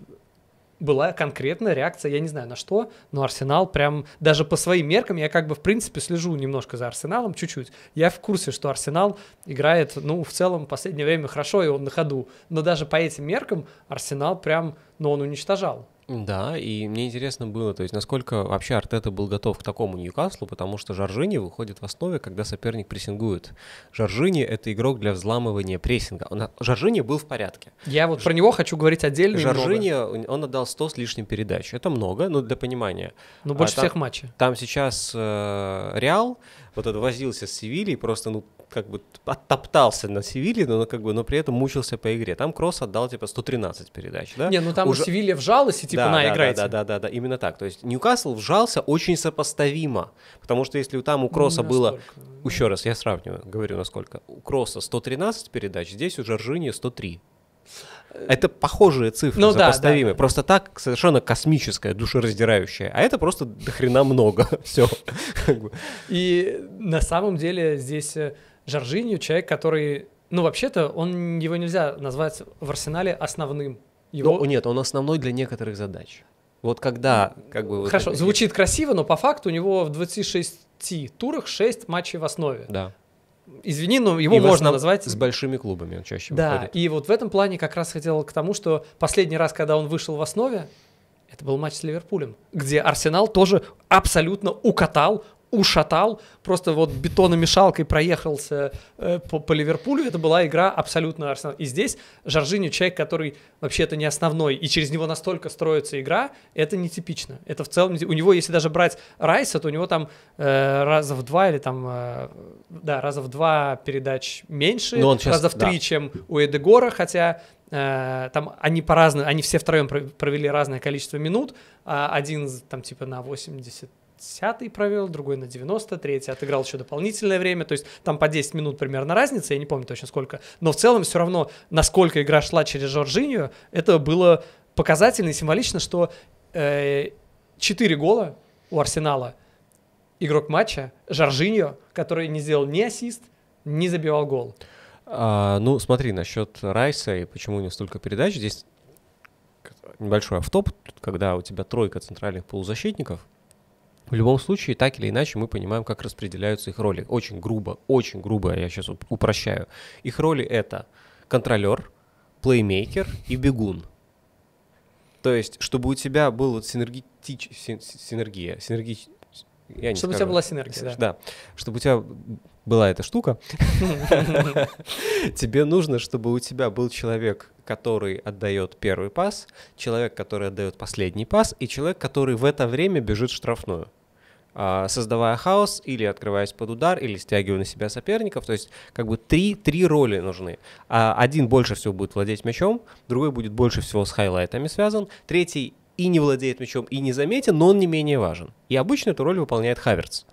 была конкретная реакция, я не знаю на что, но Арсенал прям, даже по своим меркам, я как бы в принципе слежу немножко за Арсеналом, чуть-чуть. Я в курсе, что Арсенал играет, ну, в целом, в последнее время хорошо, и он на ходу. Но даже по этим меркам Арсенал прям, ну, он уничтожал. Да, и мне интересно было, то есть насколько вообще Артета был готов к такому Ньюкаслу, потому что Жоржини выходит в основе, когда соперник прессингует. Жоржини — это игрок для взламывания прессинга. Он, Жоржини был в порядке. Я вот Ж... про него хочу говорить отдельно Жоржини, немного. он отдал 100 с лишним передач. Это много, но ну, для понимания. Но ну, больше а, там, всех матчей. Там сейчас э, Реал вот это возился с Севильей, просто, ну, как бы оттоптался на Севилье, но, как бы, но при этом мучился по игре. Там Кросс отдал типа 113 передач, да? Не, ну там уже Севилья вжалась и типа да, на, да, играйте. Да, да, да, да, именно так. То есть Ньюкасл вжался очень сопоставимо, потому что если там у Кросса ну, было... Еще раз, я сравниваю, говорю насколько. У Кросса 113 передач, здесь уже Ржини 103. Э, это похожие цифры, ну, сопоставимые. Да, да. Просто так совершенно космическая, душераздирающая. А это просто дохрена много. <laughs> Все. И на самом деле здесь э, Жоржинью человек, который... Ну, вообще-то, он его нельзя назвать в арсенале основным. Его... Ну, нет, он основной для некоторых задач. Вот когда, как бы... Хорошо, это... звучит красиво, но по факту у него в 26 турах 6 матчей в основе. Да. Извини, но его и можно назвать... С большими клубами он чаще Да, выходит. и вот в этом плане как раз хотел к тому, что последний раз, когда он вышел в основе, это был матч с Ливерпулем, где Арсенал тоже абсолютно укатал, ушатал, просто вот бетономешалкой проехался э, по, по Ливерпулю. Это была игра абсолютно Арсенал. И здесь Жоржиню человек, который вообще это не основной, и через него настолько строится игра, это нетипично. Это в целом... У него, если даже брать Райса, то у него там э, раза в два или там... Э, да, раза в два передач меньше, Но он сейчас, раза в три, да. чем у Эдегора, хотя э, там они по-разному, они все втроем провели разное количество минут, а один там типа на 80 80 провел, другой на 93-й, отыграл еще дополнительное время, то есть там по 10 минут примерно разница, я не помню точно сколько, но в целом все равно, насколько игра шла через Жоржинию, это было показательно и символично, что э, 4 гола у Арсенала игрок матча Жоржиньо, который не сделал ни ассист, не забивал гол. А, ну, смотри, насчет Райса и почему у него столько передач, здесь небольшой автоп, когда у тебя тройка центральных полузащитников – в любом случае, так или иначе, мы понимаем, как распределяются их роли. Очень грубо, очень грубо, я сейчас упрощаю. Их роли это контролер, плеймейкер и бегун. То есть, чтобы у тебя была синергетич... синергия, синергия, я чтобы скажу. у тебя была синергия, да. да. Чтобы у тебя была эта штука, <laughs> тебе нужно, чтобы у тебя был человек, который отдает первый пас, человек, который отдает последний пас, и человек, который в это время бежит штрафную. А, создавая хаос, или открываясь под удар, или стягивая на себя соперников. То есть как бы три, три роли нужны. А, один больше всего будет владеть мячом, другой будет больше всего с хайлайтами связан, третий и не владеет мячом, и не заметен, но он не менее важен. И обычно эту роль выполняет Хаверц.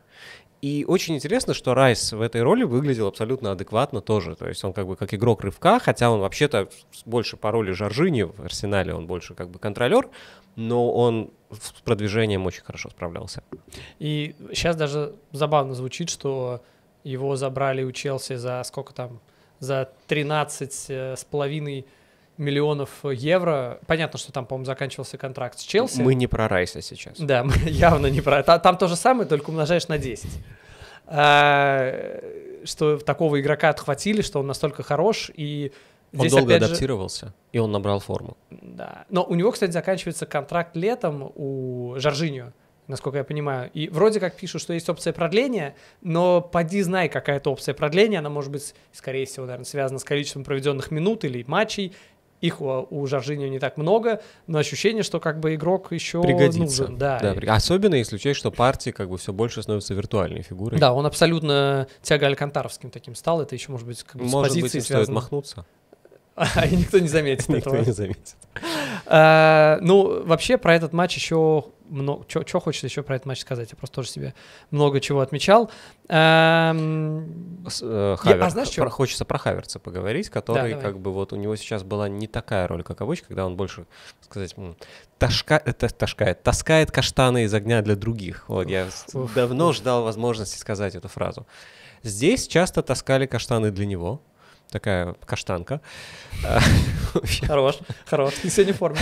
И очень интересно, что Райс в этой роли выглядел абсолютно адекватно тоже. То есть он как бы как игрок рывка, хотя он вообще-то больше по роли Жоржини в Арсенале, он больше как бы контролер, но он с продвижением очень хорошо справлялся. И сейчас даже забавно звучит, что его забрали у Челси за сколько там, за 13 э, с половиной миллионов евро. Понятно, что там, по-моему, заканчивался контракт с Челси. Мы не про Райса сейчас. Да, мы <laughs> явно не про... Там, то же самое, только умножаешь на 10. А, что такого игрока отхватили, что он настолько хорош, и Здесь, он долго адаптировался, же... и он набрал форму. Да. Но у него, кстати, заканчивается контракт летом у Жоржиньо, насколько я понимаю. И вроде как пишут, что есть опция продления, но поди знай, какая-то опция продления. Она может быть, скорее всего, наверное, связана с количеством проведенных минут или матчей, их у, а, у Жоржиньо не так много, но ощущение, что как бы игрок еще Пригодится. нужен. Да. да и... Особенно если учесть, что партии как бы все больше становятся виртуальной фигурой. Да, он абсолютно Тиаго Алькантаровским таким стал. Это еще, может быть, как бы может с позиции быть, связано. стоит махнуться. <laughs> и никто не заметит Никто не заметит. Э, ну, вообще, про этот матч еще много... Что хочется еще про этот матч сказать? Я просто тоже себе много чего отмечал. Эм, э, а, знаешь, что? Хочется про Хаверца поговорить, который как бы вот у него сейчас была не такая роль, как обычно, когда он больше, сказать, ташка, это, ташкает, таскает каштаны из огня для других. Вот, я давно ждал возможности сказать эту фразу. Здесь часто таскали каштаны для него, такая каштанка. Хорош, хорош, ты сегодня в форме.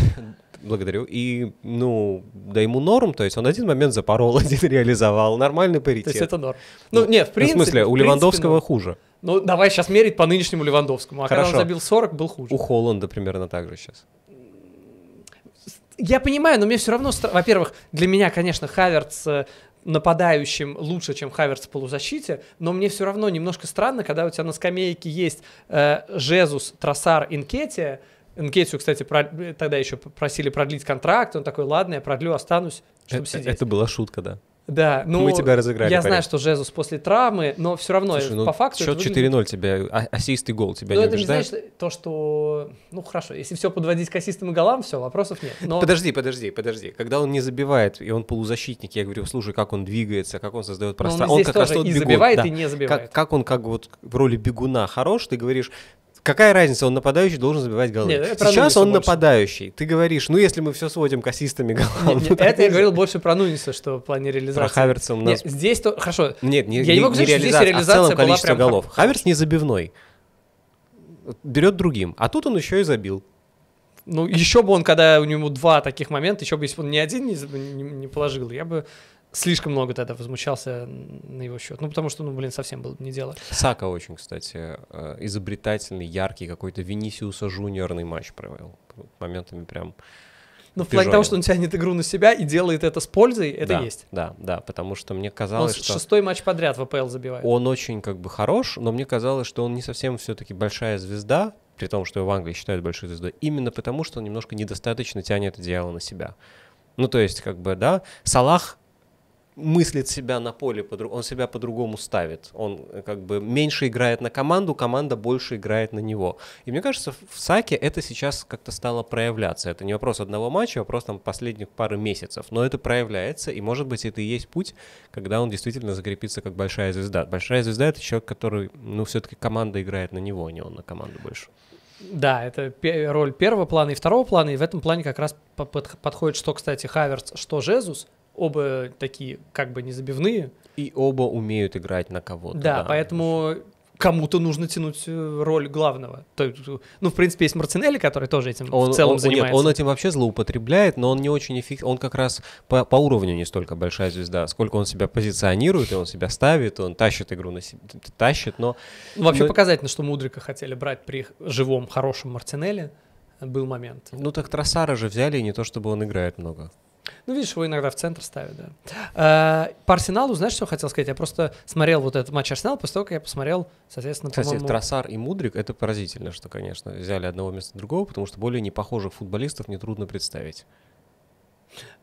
Благодарю. И, ну, да ему норм, то есть он один момент запорол, <laughs> один реализовал, нормальный паритет. То есть это норм. Ну, ну нет в принципе... В смысле, у Левандовского ну, хуже. Ну, давай сейчас мерить по нынешнему Левандовскому. А когда он забил 40, был хуже. У Холланда примерно так же сейчас. Я понимаю, но мне все равно... Во-первых, для меня, конечно, Хаверц э, нападающим лучше, чем Хаверс в полузащите, но мне все равно немножко странно, когда у тебя на скамейке есть э, Жезус, Тросар, Инкетия. Инкетию, кстати, про... Э, тогда еще просили продлить контракт, он такой, ладно, я продлю, останусь, чтобы это, э, сидеть. Это была шутка, да. Да, ну... Мы тебя разыграли. Я парень. знаю, что Жезус после травмы, но все равно Слушай, ну, по факту... Счет выглядит... 4-0 тебя, а- ассист и гол тебя но ну, не это убеждает? же, значит то, что... Ну, хорошо, если все подводить к ассистам и голам, все, вопросов нет. Но... Подожди, подожди, подожди. Когда он не забивает, и он полузащитник, я говорю, слушай, как он двигается, как он создает пространство. Но он, он как раз тот и бегун. забивает, да. и не забивает. Как, как он как вот в роли бегуна хорош, ты говоришь, Какая разница, он нападающий должен забивать голы. Нет, Сейчас он больше. нападающий. Ты говоришь, ну если мы все сводим к ассистами голам. Нет, ну, нет, это я говорил больше про Нуниса, что в плане реализации. Про хаверса у нас... Нет, здесь то... Хорошо. Нет, не, я не, не могу сказать, реализация, что здесь реализация а в целом была количество прям... голов. Хаверс не забивной. Берет другим. А тут он еще и забил. Ну, еще бы он, когда у него два таких момента, еще бы, если бы он ни один не, не, не положил, я бы слишком много тогда возмущался на его счет. Ну, потому что, ну, блин, совсем было не дело. Сака очень, кстати, э, изобретательный, яркий какой-то Венисиуса жуниорный матч провел. Моментами прям... Ну, в плане того, что он тянет игру на себя и делает это с пользой, это да, есть. Да, да, потому что мне казалось, он что... шестой матч подряд в АПЛ забивает. Он очень как бы хорош, но мне казалось, что он не совсем все-таки большая звезда, при том, что его в Англии считают большой звездой, именно потому, что он немножко недостаточно тянет одеяло на себя. Ну, то есть, как бы, да, Салах мыслит себя на поле, он себя по-другому ставит. Он э, как бы меньше играет на команду, команда больше играет на него. И мне кажется, в Саке это сейчас как-то стало проявляться. Это не вопрос одного матча, а вопрос там последних пары месяцев. Но это проявляется, и может быть это и есть путь, когда он действительно закрепится как большая звезда. Большая звезда — это человек, который, ну, все-таки команда играет на него, а не он на команду больше. Да, это роль первого плана и второго плана, и в этом плане как раз подходит что, кстати, Хаверс, что Жезус — оба такие как бы не забивные. И оба умеют играть на кого-то. Да, да, поэтому кому-то нужно тянуть э, роль главного. То, ну, в принципе, есть Марцинелли, который тоже этим он, в целом он, занимается. Нет, он этим вообще злоупотребляет, но он не очень эффективен. Он как раз по, по уровню не столько большая звезда, сколько он себя позиционирует, и он себя ставит, он тащит игру на себя, тащит, но... Ну, вообще но... показательно, что Мудрика хотели брать при живом, хорошем Мартинелле. Был момент. Ну так Тросара же взяли, и не то чтобы он играет много. Ну, видишь, его иногда в центр ставят, да. Э, по Арсеналу, знаешь, что хотел сказать? Я просто смотрел вот этот матч Арсенал, после того, как я посмотрел, соответственно, Кстати, по-моему... Тросар и Мудрик, это поразительно, что, конечно, взяли одного вместо другого, потому что более непохожих футболистов нетрудно представить.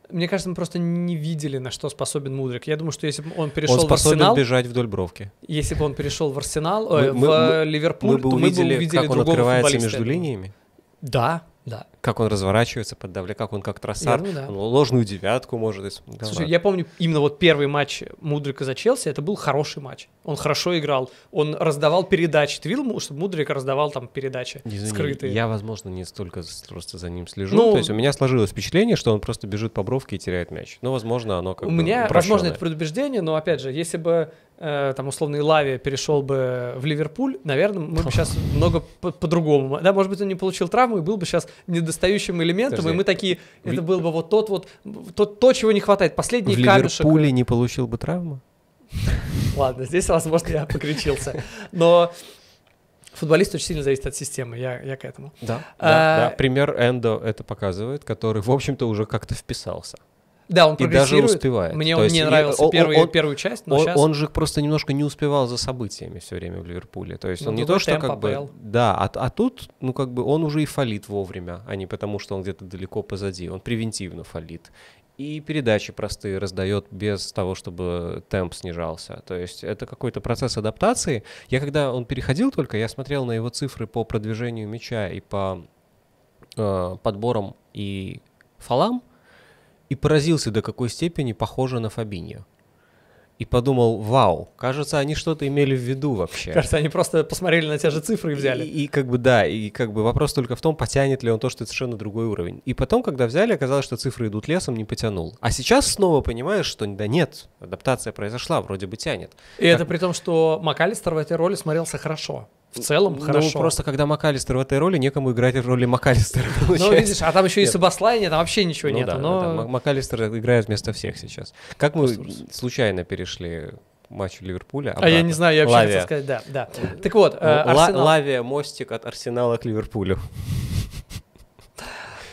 Мне кажется, мы просто не видели, на что способен Мудрик. Я думаю, что если бы он перешел он в Арсенал... бежать вдоль бровки. Если бы он перешел в Арсенал, мы, э, мы, в э, мы, Ливерпуль, мы бы увидели, мы бы увидели как он другого открывается между линиями. Да, да как он разворачивается под давлением, как он как тросар, да. ложную девятку может. Есть, Слушай, я помню именно вот первый матч Мудрика за Челси, это был хороший матч. Он хорошо играл, он раздавал передачи. Ты видел, что Мудрик раздавал там передачи Извини, скрытые? Я, возможно, не столько просто за ним слежу. Ну, То есть у меня сложилось впечатление, что он просто бежит по бровке и теряет мяч. Но, ну, возможно, оно как то У меня, упрощенное. возможно, это предубеждение, но, опять же, если бы э, там условный Лави перешел бы в Ливерпуль, наверное, мы бы сейчас <laughs> много по- по-другому. Да, может быть, он не получил травму и был бы сейчас недостаточно недостающим элементом, Подожди. и мы такие, это в... был бы вот тот вот, тот, то, чего не хватает, последний в камешек. В Ливерпуле не получил бы травму? Ладно, здесь, возможно, я покричился. Но футболист очень сильно зависит от системы, я, я к этому. Да, а, да, да, пример Эндо это показывает, который, в общем-то, уже как-то вписался. Да, он и даже успевает. Мне То он не нравился он, первый, он, первую часть, но он, сейчас... он же просто немножко не успевал за событиями все время в Ливерпуле. То есть ну, он не то, что как попал. бы... Да, а, а тут, ну как бы он уже и фалит вовремя, а не потому, что он где-то далеко позади. Он превентивно фалит и передачи простые раздает без того, чтобы темп снижался. То есть это какой-то процесс адаптации. Я когда он переходил только, я смотрел на его цифры по продвижению мяча и по э, подборам и фалам, и поразился, до какой степени похоже на Фабинью И подумал, вау, кажется, они что-то имели в виду вообще. Кажется, они просто посмотрели на те же цифры и взяли. И, и как бы да, и как бы вопрос только в том, потянет ли он то, что это совершенно другой уровень. И потом, когда взяли, оказалось, что цифры идут лесом, не потянул. А сейчас снова понимаешь, что да нет, адаптация произошла, вроде бы тянет. И как... это при том, что МакАлистер в этой роли смотрелся хорошо. В целом ну, хорошо. Ну, просто когда МакАлистер в этой роли, некому играть в роли МакАлистера, <laughs> Ну, видишь, а там еще и Себаслайне, там вообще ничего ну, нет. Да, но... да, МакАлистер играет вместо всех сейчас. Как мы случайно перешли матч Ливерпуля. Обратно. А я не знаю, я вообще Лавия. хотел сказать, да, да. Так вот, э, Арсенал... Лавия мостик от Арсенала к Ливерпулю. <laughs>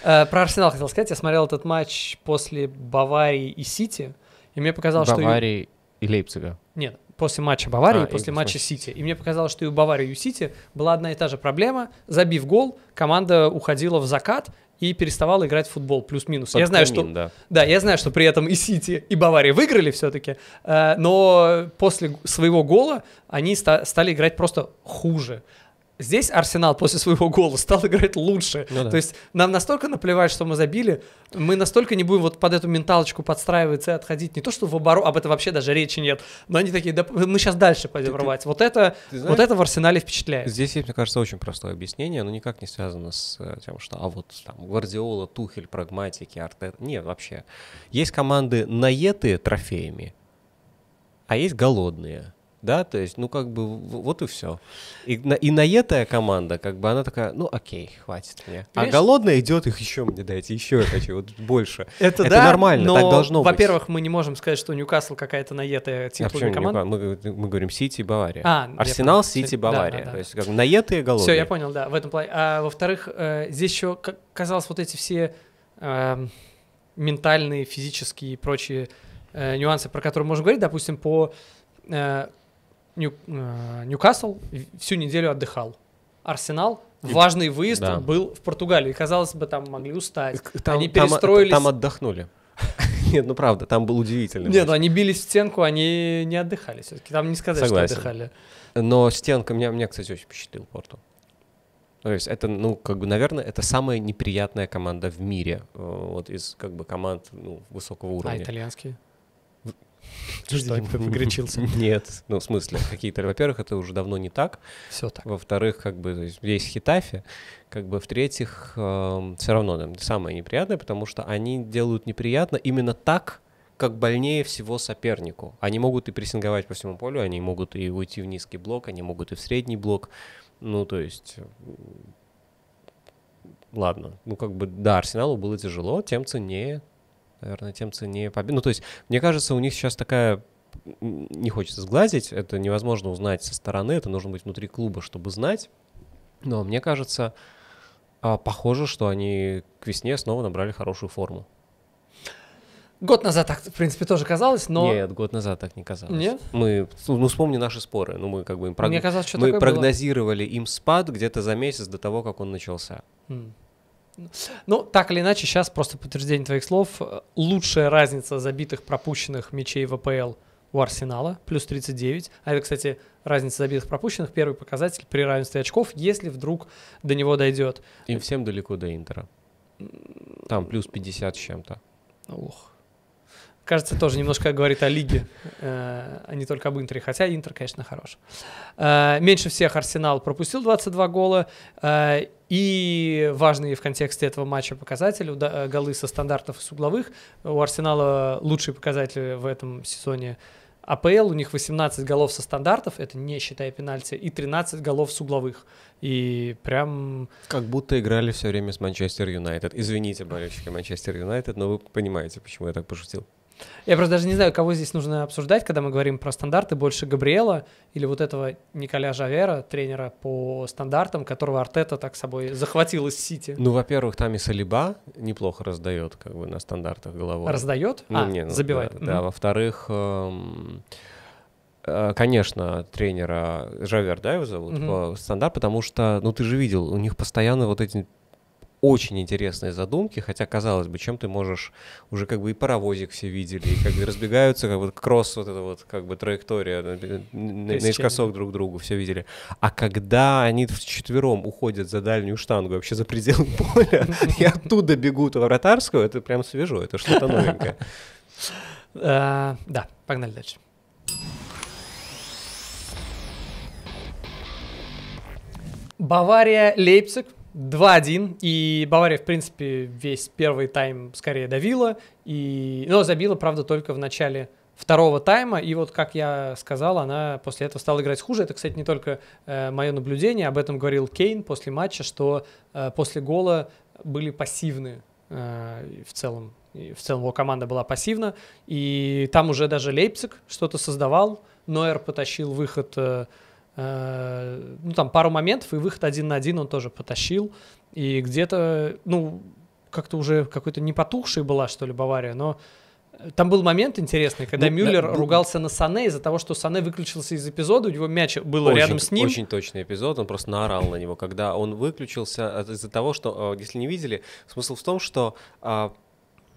Э, про Арсенал хотел сказать, я смотрел этот матч после Баварии и Сити, и мне показалось, Баварии что... Баварии и Лейпцига. Нет, после матча Баварии а, и после матча Сити. И мне показалось, что и у Баварии, и у Сити была одна и та же проблема. Забив гол, команда уходила в закат и переставала играть в футбол плюс-минус. я знаю, что да. да, я знаю, что при этом и Сити, и Бавария выиграли все-таки, э, но после своего гола они ста- стали играть просто хуже. Здесь Арсенал после своего гола стал играть лучше. Ну, да. То есть нам настолько наплевать, что мы забили, мы настолько не будем вот под эту менталочку подстраиваться и отходить. Не то, что в оборот, об этом вообще даже речи нет. Но они такие, да мы сейчас дальше пойдем ты, рвать. Ты, вот, это, ты знаешь, вот это в Арсенале впечатляет. Здесь есть, мне кажется, очень простое объяснение, но никак не связано с э, тем, что а вот там Гвардиола, Тухель, Прагматики, Артет. Нет, вообще. Есть команды наетые трофеями, а есть голодные да, то есть, ну, как бы, вот и все. И, на, и наетая команда, как бы, она такая, ну, окей, хватит мне. А Понимаешь? А голодная идет, их еще мне дайте, еще я хочу, вот больше. <laughs> Это, это да, нормально, но, так должно во быть. Во-первых, мы не можем сказать, что Ньюкасл какая-то наетая титульная а команда. Мы, мы говорим Сити и Бавария. А, Арсенал, Сити, Бавария. Да, да, да. То есть, как бы, наетые голодные. Все, я понял, да, в этом плане. А во-вторых, э, здесь еще, казалось, вот эти все э, ментальные, физические и прочие э, нюансы, про которые можно говорить, допустим, по э, Э, Ньюкасл всю неделю отдыхал. Арсенал важный выезд да. был в Португалии. казалось бы, там могли устать. Там, они перестроились. Там, там отдохнули. <laughs> Нет, ну правда, там был удивительный. Нет, ну они бились в стенку, они не отдыхали все-таки. Там не сказать, Согласен. что отдыхали. Но стенка меня, меня, кстати, очень впечатлил Порту. То есть это, ну, как бы, наверное, это самая неприятная команда в мире, э, вот из, как бы, команд ну, высокого а уровня. А итальянские? Подожди, ты погорячился. <laughs> Нет, ну в смысле, какие-то, во-первых, это уже давно не так. Все так. Во-вторых, как бы весь хитафи, как бы в-третьих, эм, все равно нам самое неприятное, потому что они делают неприятно именно так, как больнее всего сопернику. Они могут и прессинговать по всему полю, они могут и уйти в низкий блок, они могут и в средний блок. Ну, то есть ладно. Ну, как бы, да, Арсеналу было тяжело, тем ценнее наверное, тем ценнее победа. Ну, то есть, мне кажется, у них сейчас такая не хочется сглазить, это невозможно узнать со стороны, это нужно быть внутри клуба, чтобы знать. Но мне кажется, а, похоже, что они к весне снова набрали хорошую форму. Год назад так, в принципе, тоже казалось, но... Нет, год назад так не казалось. Нет? Мы, ну, ну вспомни наши споры. Ну, мы как бы им прог... Мне казалось, что мы прогнозировали было. им спад где-то за месяц до того, как он начался. Mm. Ну, так или иначе, сейчас просто подтверждение твоих слов. Э, лучшая разница забитых пропущенных мячей в АПЛ у Арсенала, плюс 39. А это, кстати, разница забитых пропущенных, первый показатель при равенстве очков, если вдруг до него дойдет. Им всем далеко до Интера. Там плюс 50 с чем-то. Ох кажется, тоже немножко говорит о лиге, э, а не только об Интере, хотя Интер, конечно, хорош. Э, меньше всех Арсенал пропустил 22 гола, э, и важные в контексте этого матча показатели, голы со стандартов и с угловых. У Арсенала лучшие показатели в этом сезоне АПЛ, у них 18 голов со стандартов, это не считая пенальти, и 13 голов с угловых. И прям... Как будто играли все время с Манчестер Юнайтед. Извините, болельщики Манчестер Юнайтед, но вы понимаете, почему я так пошутил. Я просто даже не знаю, кого здесь нужно обсуждать, когда мы говорим про стандарты, больше Габриэла или вот этого Николя Жавера, тренера по стандартам, которого Артета так собой захватил из Сити. Ну, во-первых, там и Салиба неплохо раздает как бы на стандартах головой. Раздает? Ну, а, не, ну, забивает. Да, mm-hmm. во-вторых... Эм, э, конечно, тренера Жавер, да, его зовут, угу. по стандарт, потому что, ну, ты же видел, у них постоянно вот эти очень интересные задумки, хотя, казалось бы, чем ты можешь, уже как бы и паровозик все видели, и как бы разбегаются, как бы кросс вот эта вот как бы траектория э, э, на, наискосок друг к другу, все видели. А когда они вчетвером уходят за дальнюю штангу, вообще за предел <laughs> поля, и оттуда бегут в вратарскую, это прям свежо, это что-то новенькое. Э, да, погнали дальше. Бавария, Лейпциг, 2-1, и Бавария, в принципе, весь первый тайм скорее давила, и... но забила, правда, только в начале второго тайма, и вот, как я сказал, она после этого стала играть хуже. Это, кстати, не только э, мое наблюдение, об этом говорил Кейн после матча, что э, после гола были пассивны э, в целом. И в целом его команда была пассивна, и там уже даже Лейпциг что-то создавал, Нойер потащил выход... Э, Э, ну, там пару моментов, и выход один на один он тоже потащил. И где-то, ну, как-то уже какой-то не потухшей была, что ли, Бавария, но э, там был момент интересный, когда ну, Мюллер да, ругался на Сане из-за того, что Сане выключился из эпизода, у него мяч был очень, рядом с ним. Очень точный эпизод, он просто наорал на него, когда он выключился из-за того, что, э, если не видели, смысл в том, что а,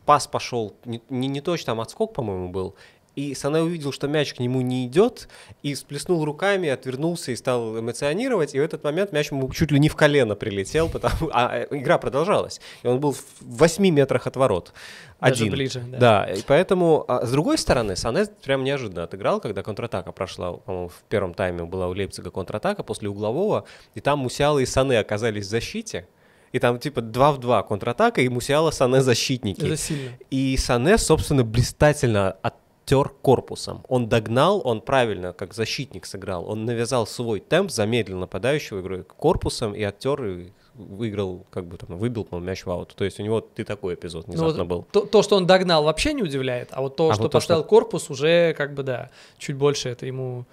пас пошел не, не, не точно, там отскок, по-моему, был, и Сане увидел, что мяч к нему не идет, и сплеснул руками, отвернулся и стал эмоционировать. И в этот момент мяч ему чуть ли не в колено прилетел, потому... а э, игра продолжалась. И он был в 8 метрах от ворот. Один. Даже ближе, да. да. И поэтому, а, с другой стороны, Санес прям неожиданно отыграл, когда контратака прошла, по-моему, в первом тайме была у Лейпцига контратака после углового, и там Мусиалы и Сане оказались в защите. И там типа 2 в 2 контратака, и Мусиала, Сане защитники. Это сильно. И Сане, собственно, блистательно от оттер корпусом. Он догнал, он правильно, как защитник сыграл, он навязал свой темп, замедлил нападающего игрой корпусом и оттер, выиграл, как бы там, выбил, по мяч в аут. То есть у него ты такой эпизод ну внезапно ну, вот был. То, то, что он догнал, вообще не удивляет, а вот то, а что вот поставил то, что... корпус, уже как бы, да, чуть больше это ему...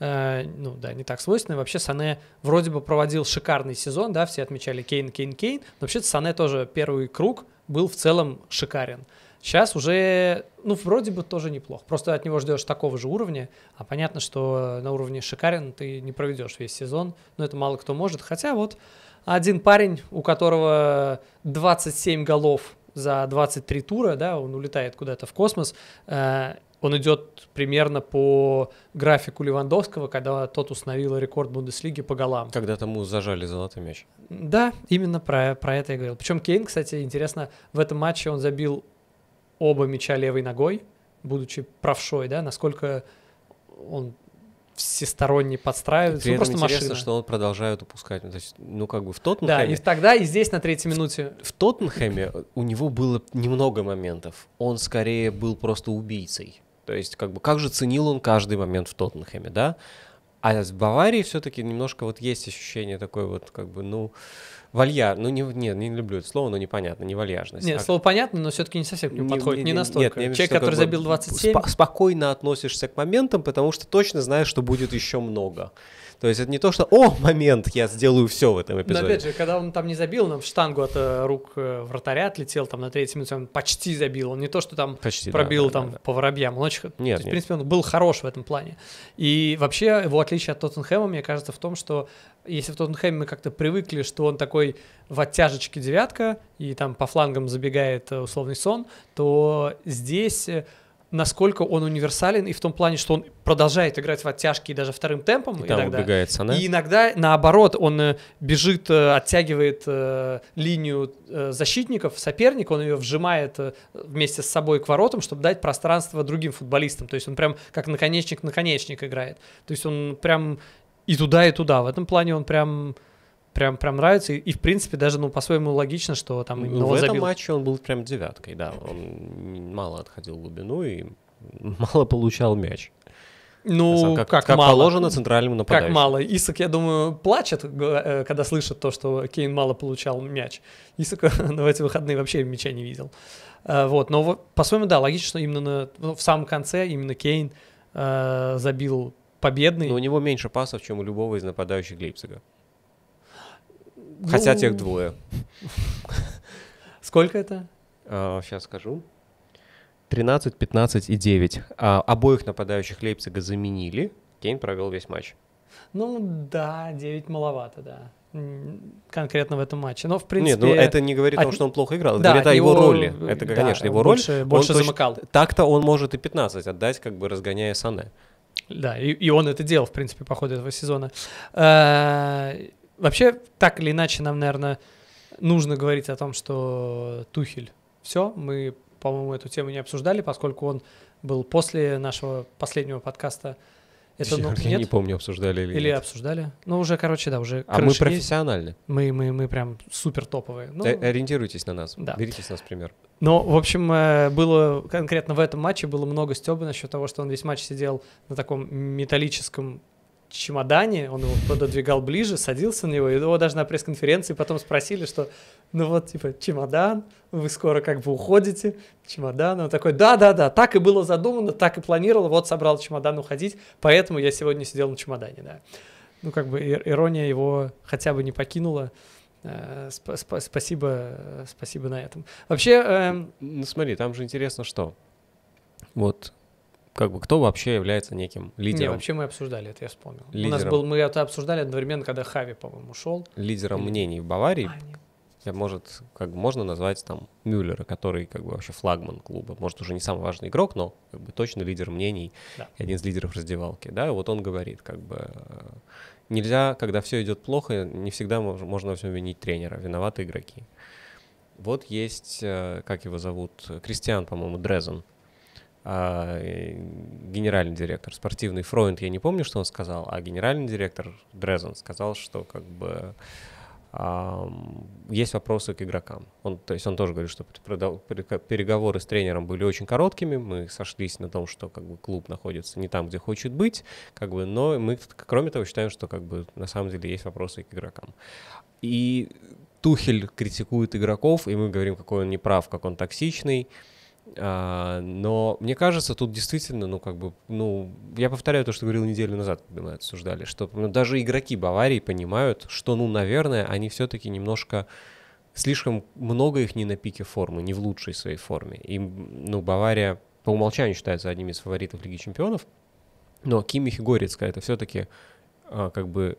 Э, ну да, не так свойственно. Вообще Сане вроде бы проводил шикарный сезон, да, все отмечали Кейн, Кейн, Кейн. Но вообще-то Сане тоже первый круг был в целом шикарен. Сейчас уже, ну, вроде бы тоже неплохо. Просто от него ждешь такого же уровня, а понятно, что на уровне Шикарин ты не проведешь весь сезон, но это мало кто может. Хотя вот один парень, у которого 27 голов за 23 тура, да, он улетает куда-то в космос, э, он идет примерно по графику Левандовского, когда тот установил рекорд Бундеслиги по голам. Когда тому зажали золотой мяч. Да, именно про, про это я говорил. Причем Кейн, кстати, интересно, в этом матче он забил оба мяча левой ногой, будучи правшой, да, насколько он всесторонне подстраивается. Ну, При ну, этом интересно, машина. что он продолжает упускать. то есть, ну, как бы в Тоттенхэме... Да, и тогда, и здесь на третьей минуте. В, в Тоттенхэме у него было немного моментов. Он скорее был просто убийцей. То есть, как бы, как же ценил он каждый момент в Тоттенхэме, да? А в Баварии все-таки немножко вот есть ощущение такое вот, как бы, ну вальяр, ну не, не, не люблю это слово, но непонятно, не вальяжность. Нет, а... слово понятно, но все-таки не совсем к нему не, подходит, не, не, не настолько. Нет, Человек, который забил 27. Сп- спокойно относишься к моментам, потому что точно знаешь, что будет еще много. То есть это не то, что «О, момент, я сделаю все в этом эпизоде». Но опять же, когда он там не забил, нам в штангу от э, рук э, вратаря отлетел там на третьем минуте, он почти забил. Он не то, что там почти, пробил да, там да, да. по воробьям. Он очень... Нет, то есть, нет. в принципе, он был хорош в этом плане. И вообще его отличие от Тоттенхэма, мне кажется, в том, что если в Тоттенхэме мы как-то привыкли, что он такой в оттяжечке девятка и там по флангам забегает э, условный сон, то здесь насколько он универсален и в том плане, что он продолжает играть в оттяжки и даже вторым темпом. И, и там иногда. убегает Сане. И иногда, наоборот, он э, бежит, э, оттягивает э, линию защитников, соперника, он ее вжимает вместе с собой к воротам, чтобы дать пространство другим футболистам. То есть он прям как наконечник-наконечник играет. То есть он прям и туда, и туда. В этом плане он прям прям, прям нравится. И, и в принципе, даже, ну, по-своему логично, что там ну, именно ну, он В этом матче он был прям девяткой, да. Он мало отходил в глубину и мало получал мяч. Ну, как, как, как мало. положено центральному нападающему. Как мало. Исак, я думаю, плачет, э, когда слышит то, что Кейн мало получал мяч. Исак <laughs> ну, в эти выходные вообще мяча не видел. Э, вот, но по-своему, да, логично, именно на, ну, в самом конце именно Кейн э, забил победный. Но у него меньше пасов, чем у любого из нападающих Лейпцига. Хотя ну. тех двое. Сколько это? Сейчас а, скажу. 13, 15 и 9. А, обоих нападающих Лейпцига заменили. Кейн провел весь матч. Ну да, 9 маловато, да. Конкретно в этом матче. Но в ну, принципе. Нет, ну это не говорит о том, что он плохо играл. Это да, говорит о его, его роли. Это, да, конечно, его больше, роль. Больше он замыкал. Точно... Так-то он может и 15 отдать, как бы разгоняя Сане. Да, и, и он это делал, в принципе, по ходу этого сезона. Э, вообще, так или иначе, нам, наверное, нужно говорить о том, что Тухель все. Мы, по-моему, эту тему не обсуждали, поскольку он был после нашего последнего подкаста. Это, ну, Я нет? не помню, обсуждали или Или нет. обсуждали. Ну, уже, короче, да, уже А мы профессиональны. Есть. Мы, мы, мы прям супер топовые. Ну, э, ориентируйтесь на нас, да. берите с нас пример. Но, в общем, э, было конкретно в этом матче было много стеба насчет того, что он весь матч сидел на таком металлическом чемодане, он его пододвигал ближе, садился на него, и его даже на пресс-конференции потом спросили, что, ну вот, типа, чемодан, вы скоро как бы уходите, чемодан, он такой, да-да-да, так и было задумано, так и планировал, вот собрал чемодан уходить, поэтому я сегодня сидел на чемодане, да. Ну, как бы ирония его хотя бы не покинула, э, спасибо, спасибо на этом. Вообще... Э... Ну смотри, там же интересно что. Вот как бы кто вообще является неким лидером. Не, вообще мы обсуждали это, я вспомнил. Лидером. У нас был, мы это обсуждали одновременно, когда Хави, по-моему, ушел. Лидером Или... мнений в Баварии. А, нет. может, как можно назвать там Мюллера, который как бы вообще флагман клуба. Может, уже не самый важный игрок, но как бы точно лидер мнений да. один из лидеров раздевалки. Да, и вот он говорит, как бы э, нельзя, когда все идет плохо, не всегда можно во всем винить тренера, виноваты игроки. Вот есть, э, как его зовут, Кристиан, по-моему, Дрезен а, генеральный директор спортивный фронт я не помню, что он сказал, а генеральный директор Дрезен сказал, что как бы а, есть вопросы к игрокам. Он, то есть он тоже говорит, что переговоры с тренером были очень короткими, мы сошлись на том, что как бы клуб находится не там, где хочет быть, как бы, но мы, кроме того, считаем, что как бы на самом деле есть вопросы к игрокам. И Тухель критикует игроков, и мы говорим, какой он неправ, как он токсичный. А, но мне кажется, тут действительно, ну, как бы, ну, я повторяю то, что говорил неделю назад, когда мы обсуждали, что ну, даже игроки Баварии понимают, что, ну, наверное, они все-таки немножко слишком много их не на пике формы, не в лучшей своей форме. И, ну, Бавария по умолчанию считается одним из фаворитов Лиги Чемпионов, но Кимих и Горецкая это все-таки а, как бы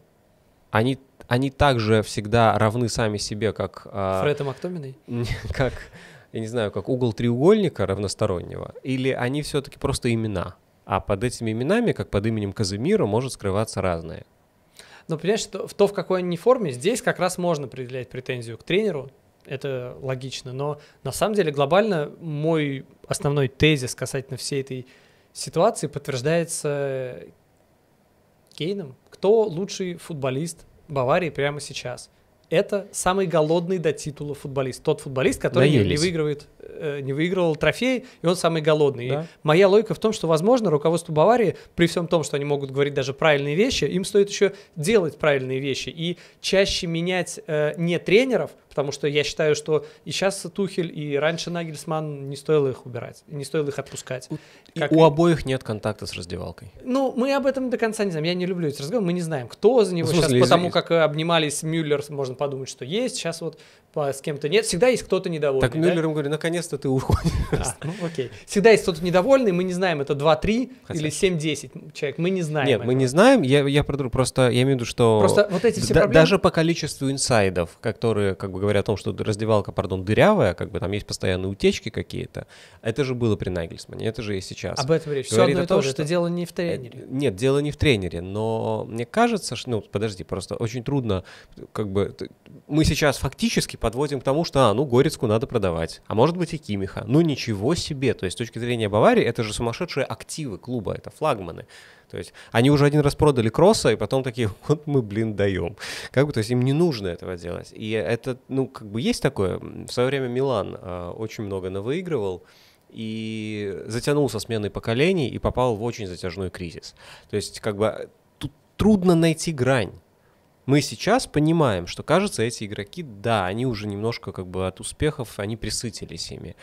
они они также всегда равны сами себе, как... А, Фред и Мактоминой? <laughs> Как, я не знаю, как угол треугольника равностороннего, или они все-таки просто имена? А под этими именами, как под именем Казимира, может скрываться разное. Но понимаешь, что в то, в какой они форме, здесь как раз можно предъявлять претензию к тренеру, это логично, но на самом деле глобально мой основной тезис касательно всей этой ситуации подтверждается Кейном. Кто лучший футболист Баварии прямо сейчас? это самый голодный до титула футболист. Тот футболист, который не выигрывает Э, не выигрывал трофей, и он самый голодный. Да. И моя логика в том, что, возможно, руководство Баварии, при всем том, что они могут говорить даже правильные вещи, им стоит еще делать правильные вещи и чаще менять э, не тренеров, потому что я считаю, что и сейчас Тухель, и раньше Нагельсман не стоило их убирать, не стоило их отпускать. И У обоих нет контакта с раздевалкой. Ну, мы об этом до конца не знаем. Я не люблю эти разговоры, мы не знаем, кто за него ну, сейчас, потому как э, обнимались Мюллер, можно подумать, что есть, сейчас вот э, с кем-то нет. Всегда есть кто-то недовольный. Так да? Мюллер ему говорит, наконец наконец-то ты уходишь. <laughs> ну, окей. Всегда есть кто-то недовольный, мы не знаем, это 2-3 или 7-10 человек, мы не знаем. Нет, мы не знаем, я, я просто, я имею в виду, что... Просто вот эти все проблемы... Даже по количеству инсайдов, которые как бы говорят о том, что раздевалка, пардон, дырявая, как бы там есть постоянные утечки какие-то, это же было при Нагельсмане, это же и сейчас. Об этом речь, Говорит все одно и то же, что... это дело не в тренере. Э, нет, дело не в тренере, но мне кажется, что, ну, подожди, просто очень трудно, как бы, мы сейчас фактически подводим к тому, что, а, ну, Горецку надо продавать, а может быть, быть и Кимиха. Ну ничего себе. То есть с точки зрения Баварии это же сумасшедшие активы клуба, это флагманы. То есть они уже один раз продали кросса, и потом такие, <laughs> вот мы, блин, даем. Как бы, то есть им не нужно этого делать. И это, ну, как бы есть такое. В свое время Милан э, очень много навыигрывал и затянулся сменой поколений и попал в очень затяжной кризис. То есть, как бы, тут трудно найти грань мы сейчас понимаем, что, кажется, эти игроки, да, они уже немножко как бы от успехов, они присытились ими.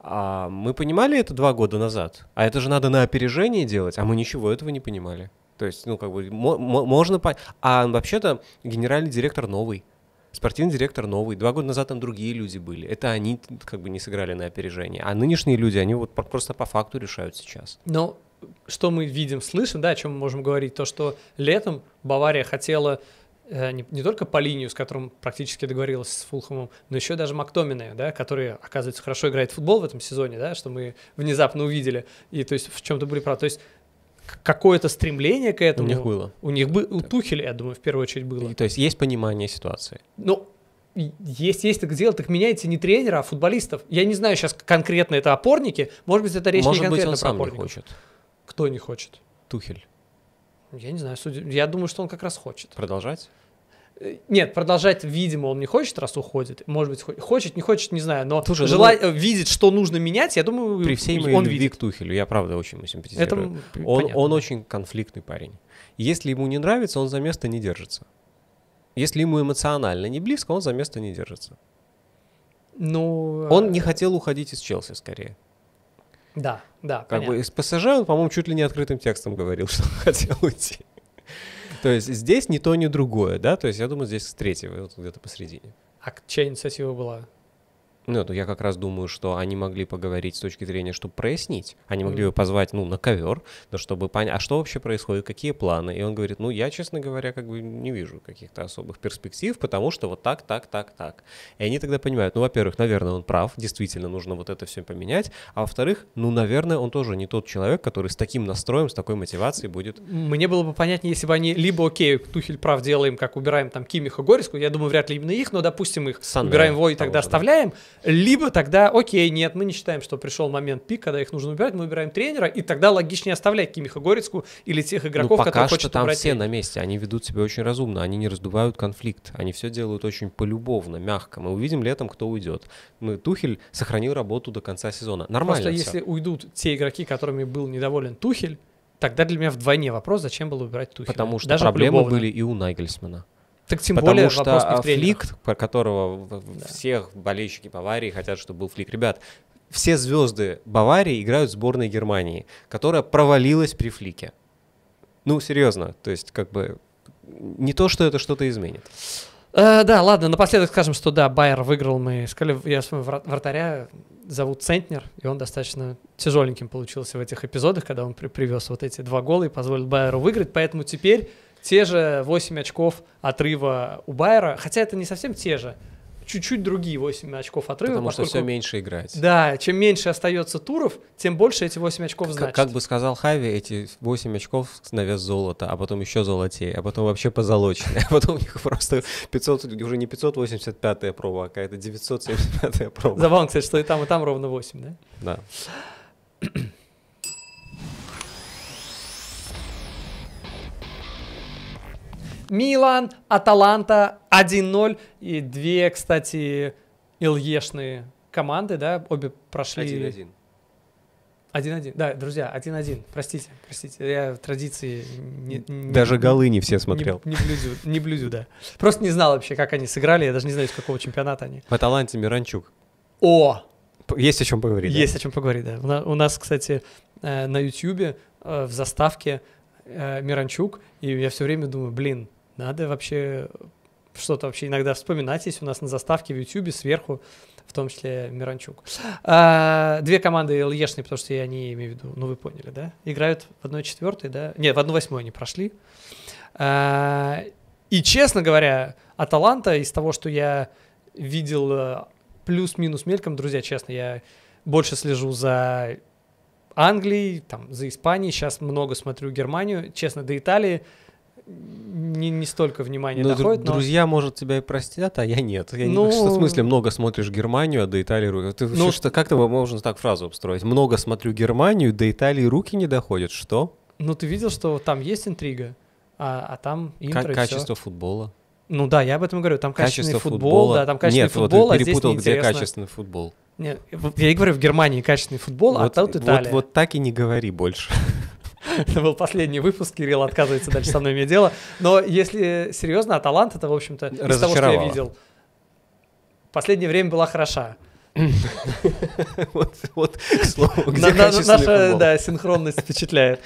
А мы понимали это два года назад, а это же надо на опережение делать, а мы ничего этого не понимали. То есть, ну, как бы, можно... По... А вообще-то генеральный директор новый, спортивный директор новый. Два года назад там другие люди были. Это они как бы не сыграли на опережение. А нынешние люди, они вот просто по факту решают сейчас. Но что мы видим, слышим, да, о чем мы можем говорить, то, что летом Бавария хотела Э, не, не только по линию, с которым практически договорилась с Фулхомом, но еще даже Мактомина, да, который, оказывается, хорошо играет в футбол в этом сезоне, да, что мы внезапно увидели, и то есть в чем-то были правы. То есть какое-то стремление к этому. У них было. У них бы, у Тухеля, я думаю, в первую очередь было. И, то есть есть понимание ситуации. Ну, есть, есть так дело, так меняйте не тренера, а футболистов. Я не знаю сейчас конкретно это опорники, может быть, это речь может не конкретно быть, он про сам опорников. не хочет. Кто не хочет? Тухель. Я не знаю, судя... я думаю, что он как раз хочет. Продолжать? Э, нет, продолжать, видимо, он не хочет, раз уходит. Может быть, хочет, не хочет, не знаю, но Слушай, ну желать, думаю, видеть, что нужно менять, я думаю, при всей моей он любви видит. к Тухелю, я правда очень ему симпатизирую. Это он, он очень конфликтный парень. Если ему не нравится, он за место не держится. Если ему эмоционально не близко, он за место не держится. Ну, он а не хотел уходить из Челси, скорее. Да, да. Как понятно. бы из ПСЖ он, по-моему, чуть ли не открытым текстом говорил, <laughs> что он хотел уйти. То есть здесь ни то, ни другое, да? То есть я думаю, здесь третье, вот где-то посередине. А чья инициатива была? Ну, я как раз думаю, что они могли поговорить с точки зрения, чтобы прояснить. Они могли mm. его позвать, ну, на ковер, но чтобы понять, а что вообще происходит, какие планы. И он говорит, ну, я, честно говоря, как бы не вижу каких-то особых перспектив, потому что вот так, так, так, так. И они тогда понимают, ну, во-первых, наверное, он прав, действительно нужно вот это все поменять, а во-вторых, ну, наверное, он тоже не тот человек, который с таким настроем, с такой мотивацией будет... Мне было бы понятнее, если бы они либо, окей, Тухель прав, делаем, как убираем там Кимиха Гориску, я думаю, вряд ли именно их, но, допустим, их Санне, убираем его и тогда оставляем, да либо тогда, окей, нет, мы не считаем, что пришел момент пик, когда их нужно убирать, мы убираем тренера, и тогда логичнее оставлять Кимиха Горецку или тех ну, игроков, ну, которые хочет там убрать все тренера. на месте, они ведут себя очень разумно, они не раздувают конфликт, они все делают очень полюбовно, мягко. Мы увидим летом, кто уйдет. Мы, ну, Тухель сохранил работу до конца сезона. Нормально Просто все. если уйдут те игроки, которыми был недоволен Тухель, тогда для меня вдвойне вопрос, зачем было убирать Тухеля. Потому что Даже проблемы полюбовно. были и у Найгельсмана. Так тем Потому более что вопрос флик, про которого да. всех болельщики Баварии хотят, чтобы был флик. Ребят, все звезды Баварии играют в сборной Германии, которая провалилась при флике. Ну, серьезно, то есть как бы не то, что это что-то изменит. Э, да, ладно, напоследок скажем, что да, Байер выиграл, мы сказали, я своего вратаря зовут Центнер, и он достаточно тяжеленьким получился в этих эпизодах, когда он при привез вот эти два гола и позволил Байеру выиграть, поэтому теперь те же 8 очков отрыва у Байера, хотя это не совсем те же, чуть-чуть другие 8 очков отрыва. Потому поскольку, что все меньше играть. Да, чем меньше остается туров, тем больше эти 8 очков значат. Как бы сказал Хави, эти 8 очков на вес золота, а потом еще золотей, а потом вообще позолоченные, а потом у них просто 500, уже не 585-я проба, а какая-то 975-я проба. Забавно, кстати, что и там, и там ровно 8, да? Да. Милан, Аталанта 1-0. И две, кстати, Ильешные команды, да, обе прошли... 1-1. 1-1, да, друзья, 1-1, простите, простите, я в традиции... Не, не, даже голы не все смотрел. Не, не, блюдю, не блюдю, да. Просто не знал вообще, как они сыграли, я даже не знаю, из какого чемпионата они. В Аталанте Миранчук. О! Есть о чем поговорить. Есть да? о чем поговорить, да. У нас, кстати, э, на Ютьюбе э, в заставке э, Миранчук, и я все время думаю, блин, надо вообще что-то вообще иногда вспоминать. Есть у нас на заставке в YouTube сверху, в том числе Миранчук. А, две команды ЛЕшные, потому что я не имею в виду, ну вы поняли, да? Играют в 1-4, да? Нет, в 1-8 они прошли. А, и, честно говоря, Аталанта из того, что я видел э, плюс-минус мельком, друзья, честно, я больше слежу за Англией, там, за Испанией, сейчас много смотрю Германию, честно, до Италии – не, не столько внимания но ну, доходит. Дру- но... Друзья, может, тебя и простят, а я нет. Я ну... не, что, в ну, смысле, много смотришь Германию, а до Италии руки... Ты, ну... что, как-то можно так фразу обстроить. Много смотрю Германию, до Италии руки не доходят. Что? Ну, ты видел, что там есть интрига, а, а там интро К- Качество все. футбола. Ну да, я об этом говорю. Там качественный качество футбол, футбола. да, там качественный Нет, футбол, вот ты перепутал, а здесь где качественный футбол. Нет, я и говорю, в Германии качественный футбол, а вот, а тут Италия. Вот, вот так и не говори больше. <laughs> Это был последний выпуск, Кирилл отказывается дальше со мной иметь дело. Но если серьезно, Аталант это, в общем-то, из того, что я видел, последнее время была хороша. <laughs> Вот, вот, к слову, <laughs> где Наша, синхронность впечатляет.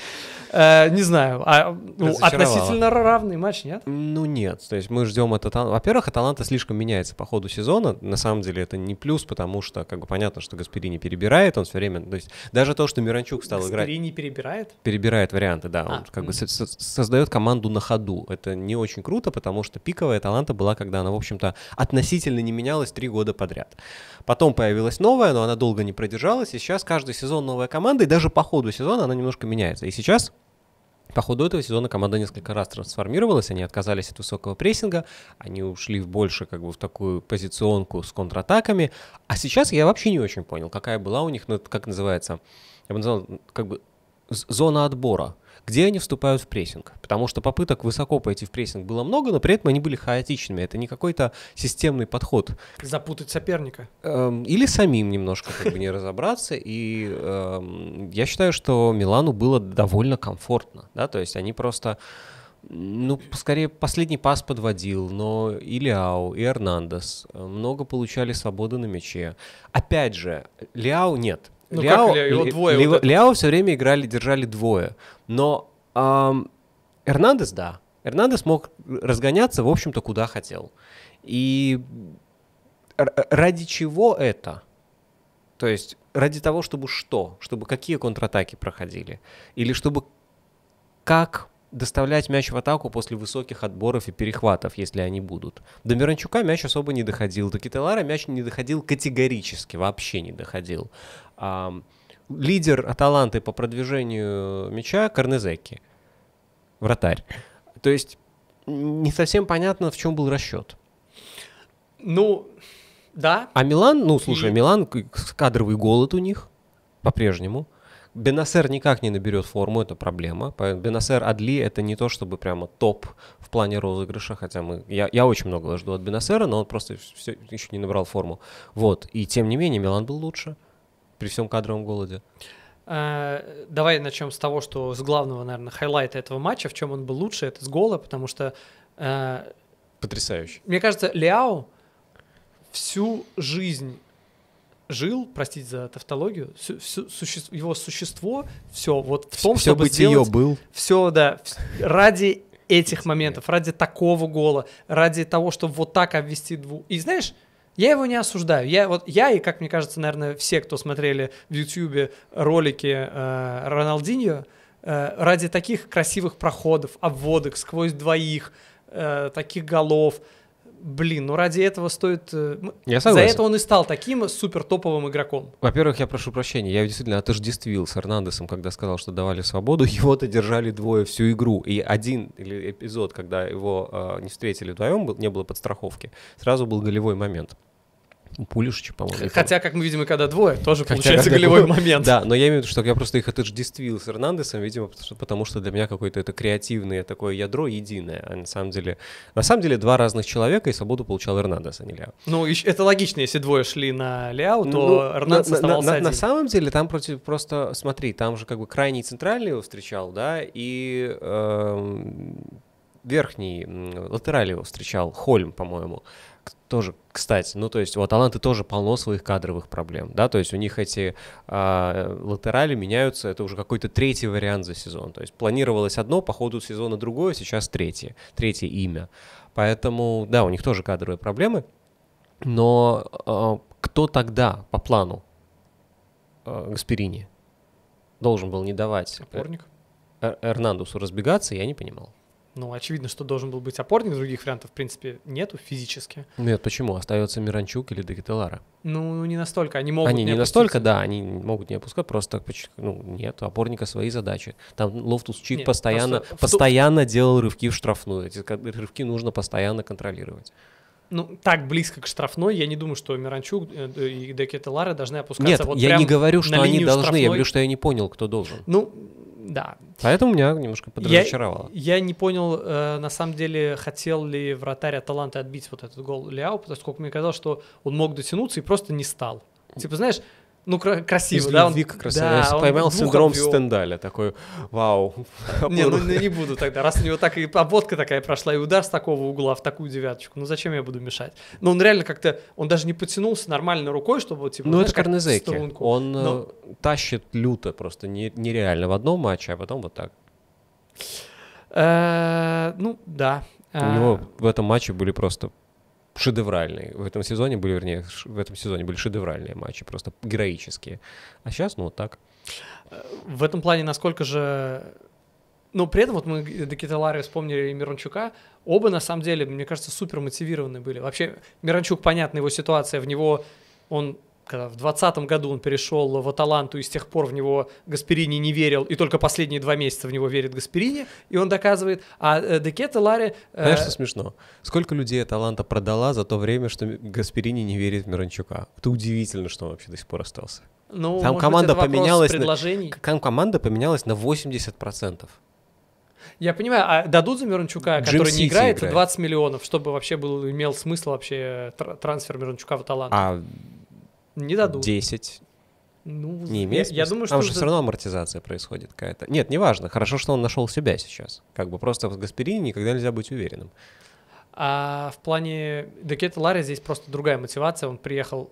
Э, не знаю, а, ну, относительно равный матч, нет? Ну нет, то есть мы ждем этот... Во-первых, Аталанта слишком меняется по ходу сезона, на самом деле это не плюс, потому что как бы понятно, что Гасперини перебирает, он все время... То есть даже то, что Миранчук стал Гасперини играть... Гасперини перебирает? Перебирает варианты, да, а, он как бы создает команду на ходу. Это не очень круто, потому что пиковая таланта была, когда она, в общем-то, относительно не менялась три года подряд. Потом появилась новая, но она долго не продержалась. И сейчас каждый сезон новая команда, и даже по ходу сезона она немножко меняется. И сейчас по ходу этого сезона команда несколько раз трансформировалась, они отказались от высокого прессинга, они ушли в больше как бы в такую позиционку с контратаками, а сейчас я вообще не очень понял, какая была у них, ну, как называется, я бы назвал как бы зона отбора где они вступают в прессинг. Потому что попыток высоко пойти в прессинг было много, но при этом они были хаотичными. Это не какой-то системный подход. Запутать соперника. Эм, или самим немножко как бы не разобраться. И эм, я считаю, что Милану было довольно комфортно. Да? То есть они просто ну, скорее, последний пас подводил, но и Ляо, и Эрнандес э, много получали свободы на мяче. Опять же, Ляо нет, ну, Ляо, как, его двое. Ляо, вот Ляо все время играли, держали двое. Но эм, Эрнандес, да. Эрнандес мог разгоняться, в общем-то, куда хотел. И ради чего это? То есть ради того, чтобы что? Чтобы какие контратаки проходили? Или чтобы как доставлять мяч в атаку после высоких отборов и перехватов, если они будут. До Миранчука мяч особо не доходил, до Кителара мяч не доходил категорически, вообще не доходил. А, лидер Аталанты по продвижению мяча Корнезеки, вратарь. То есть не совсем понятно, в чем был расчет. Ну, да. А Милан, ну слушай, и... Милан кадровый голод у них по-прежнему. Бенасер никак не наберет форму, это проблема. Бенасер Адли это не то чтобы прямо топ в плане розыгрыша, хотя мы, я, я очень много жду от Бенасера, но он просто все, еще не набрал форму. Вот. И тем не менее, Милан был лучше при всем кадровом голоде. Э, давай начнем с того, что с главного, наверное, хайлайта этого матча, в чем он был лучше, это с гола, потому что... Э, Потрясающе. Мне кажется, Ляо всю жизнь жил, простите за тавтологию, су су суще его существо, все вот в том, все чтобы сделать... Все был. Все, да, ради этих моментов, ради такого гола, ради того, чтобы вот так обвести двух. И знаешь, я его не осуждаю. Я, вот, я и, как мне кажется, наверное, все, кто смотрели в Ютьюбе ролики э, Роналдиньо, э, ради таких красивых проходов, обводок сквозь двоих, э, таких голов – блин, ну ради этого стоит... Э, ну, я согласен. За это он и стал таким супер топовым игроком. Во-первых, я прошу прощения, я действительно отождествил с Эрнандесом, когда сказал, что давали свободу, <laughs> его-то держали двое всю игру. И один эпизод, когда его э, не встретили вдвоем, был, не было подстраховки, сразу был голевой момент. Пулишича, по-моему. Хотя, как мы видим, и когда двое, тоже Хотя, получается голевой двое. момент. Да, но я имею в виду, что я просто их отождествил с Эрнандесом, видимо, потому что для меня какое-то это креативное такое ядро единое, а на самом деле... На самом деле два разных человека, и свободу получал Эрнандес, а не Ляо. Ну, это логично, если двое шли на Ляо, то ну, Эрнандес на, оставался на, один. На самом деле там против, просто, смотри, там же как бы крайний центральный его встречал, да, и... Э, верхний латераль его встречал, Хольм, по-моему тоже, кстати, ну то есть у Аталанты тоже полно своих кадровых проблем, да, то есть у них эти э, латерали меняются, это уже какой-то третий вариант за сезон, то есть планировалось одно, по ходу сезона другое, сейчас третье, третье имя, поэтому, да, у них тоже кадровые проблемы, но э, кто тогда по плану э, Гасперини должен был не давать... Опорник? Эрнандусу разбегаться, я не понимал. Ну, очевидно, что должен был быть опорник, других вариантов, в принципе, нету физически. Нет, почему? Остается Миранчук или Декателара? Ну, не настолько, они могут Они не, не настолько, да, они могут не опускать, просто ну, нет, опорника свои задачи. Там Лофтус Чик нет, постоянно, постоянно делал рывки в штрафную, эти рывки нужно постоянно контролировать. Ну, так близко к штрафной, я не думаю, что Миранчук э, и Декетелара должны опускаться Нет, вот я не говорю, что они должны, штрафной. я говорю, что я не понял, кто должен. Ну, да. Поэтому меня немножко подразочаровало. Я, я не понял, э, на самом деле, хотел ли вратарь Аталанты отбить вот этот гол Ляо, поскольку мне казалось, что он мог дотянуться и просто не стал. Типа, знаешь, ну, кра- красиво, из да? Он... красиво. Да, Я он поймал синдром ввел. Стендаля, такой, вау. <laughs> Не, ну не буду тогда, раз у него так и обводка такая прошла, и удар с такого угла в такую девяточку, ну зачем я буду мешать? Но он реально как-то, он даже не потянулся нормально рукой, чтобы, типа, Ну, это Карнезеки, он э, тащит люто просто нереально в одном матче, а потом вот так. Э, ну, да. У него э. в этом матче были просто шедевральные. В этом сезоне были, вернее, в этом сезоне были шедевральные матчи, просто героические. А сейчас, ну, вот так. В этом плане насколько же... Но ну, при этом вот мы Декиталари вспомнили и Мирончука. Оба, на самом деле, мне кажется, супер мотивированы были. Вообще, Мирончук, понятно, его ситуация, в него он когда э, в 2020 году он перешел в Аталанту, и с тех пор в него Гасперини не верил, и только последние два месяца в него верит Гасперини, и он доказывает, а э, Декета Лари... Э... Знаешь, что смешно? Сколько людей Аталанта продала за то время, что Гасперини не верит в Миранчука? Это удивительно, что он вообще до сих пор остался. Ну, там команда быть, поменялась предложений. На, там команда поменялась на 80%. Я понимаю, а дадут за Мирончука, который Сити не играет, играет, 20 миллионов, чтобы вообще был, имел смысл вообще трансфер Мирончука в Аталанту? А не дадут. 10. Ну, не имеет я, я думаю, Там что же все равно амортизация происходит какая-то. Нет, неважно. Хорошо, что он нашел себя сейчас. Как бы просто в Гасперине никогда нельзя быть уверенным. А в плане Декета Ларри здесь просто другая мотивация. Он приехал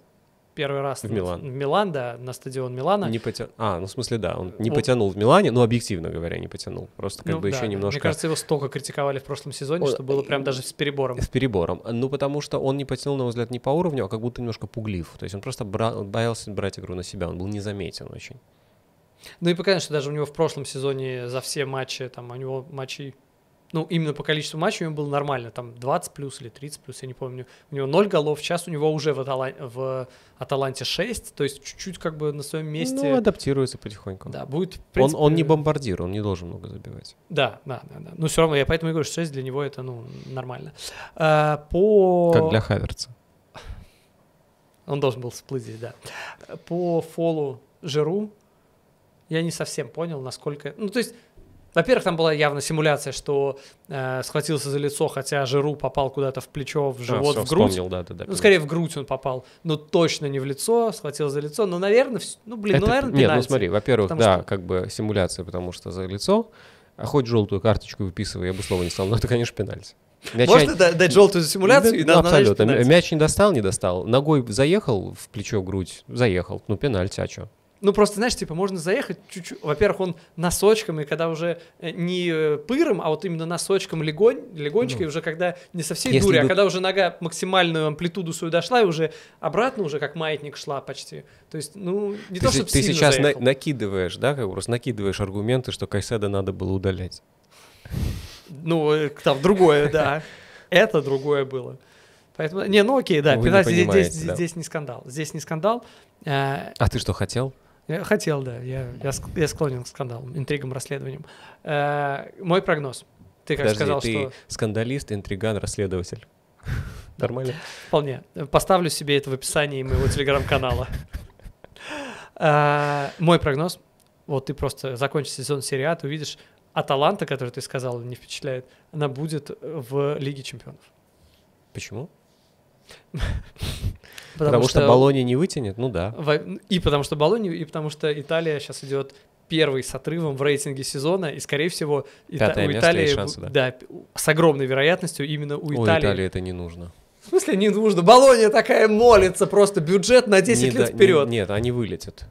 первый раз в Милан. В Милан, да, на стадион Милана. Не потя... А, ну в смысле, да, он не он... потянул в Милане, ну объективно говоря, не потянул. Просто как ну, бы да, еще немножко... Мне кажется, его столько критиковали в прошлом сезоне, он... что было прям э, даже с перебором. С перебором. Ну потому что он не потянул, на мой взгляд, не по уровню, а как будто немножко пуглив. То есть он просто бра... боялся брать игру на себя, он был незаметен очень. Ну и, конечно, даже у него в прошлом сезоне за все матчи, там, у него матчи ну, именно по количеству матчей у него было нормально, там 20 плюс или 30 плюс, я не помню. У него 0 голов, сейчас у него уже в, Аталан... в Аталанте 6, то есть чуть-чуть как бы на своем месте. Ну, адаптируется потихоньку. Да, будет, принципе... он, он не бомбардир, он не должен много забивать. Да, да, да, да. Но ну, все равно, я поэтому и говорю, что 6 для него это, ну, нормально. А, по... Как для Хаверца. Он должен был всплыть здесь, да. По фолу Жиру я не совсем понял, насколько... Ну, то есть во-первых, там была явно симуляция, что э, схватился за лицо, хотя Жиру попал куда-то в плечо, в а, живот, а, все, в грудь. Вспомнил, да, да, да, ну, скорее в грудь он попал, но точно не в лицо, схватил за лицо. но наверное, ну, блин, Это, ну, наверное, Нет, ну смотри, во-первых, да, что... как бы симуляция, потому что за лицо, а хоть желтую карточку выписывай, я бы слова не стал, но это, конечно, пенальти. Мяч Можно я... дать желтую за симуляцию? Да, ну, и ну, абсолютно. Мяч не достал, не достал. Ногой заехал в плечо, в грудь, заехал. Ну, пенальти, а что? Ну, просто, знаешь, типа, можно заехать чуть-чуть. Во-первых, он носочком, и когда уже э, не пыром, а вот именно носочком легонь, легонечко, ну, и уже когда не со всей дури, а когда уже нога максимальную амплитуду свою дошла, и уже обратно уже как маятник шла почти. То есть, ну, не ты, то, чтобы Ты сейчас на- накидываешь, да, как раз накидываешь аргументы, что Кайседа надо было удалять. Ну, э, там другое, да. Это другое было. Поэтому, не, ну окей, да, пенальти здесь, здесь, да. здесь не скандал. Здесь не скандал. Э, а ты что хотел? Я хотел, да. Я, я, я склонен к скандалам, интригам, расследованиям. Э, мой прогноз. Ты как Подожди, сказал, ты что... скандалист, интриган, расследователь. <laughs> Нормально? Вполне. Поставлю себе это в описании моего телеграм-канала. Э, мой прогноз. Вот ты просто закончишь сезон серия, а, ты увидишь Аталанта, который ты сказал, не впечатляет, она будет в Лиге Чемпионов. Почему? <laughs> Потому, потому что, что Болония не вытянет, ну да. И потому что Болония, и потому что Италия сейчас идет первый с отрывом в рейтинге сезона, и, скорее всего, Ита... у Италии... Шансы, да. да, с огромной вероятностью именно у Италии... У Италии это не нужно. В смысле не нужно? Болония такая молится, просто бюджет на 10 не лет да, вперед. Не, нет, они вылетят.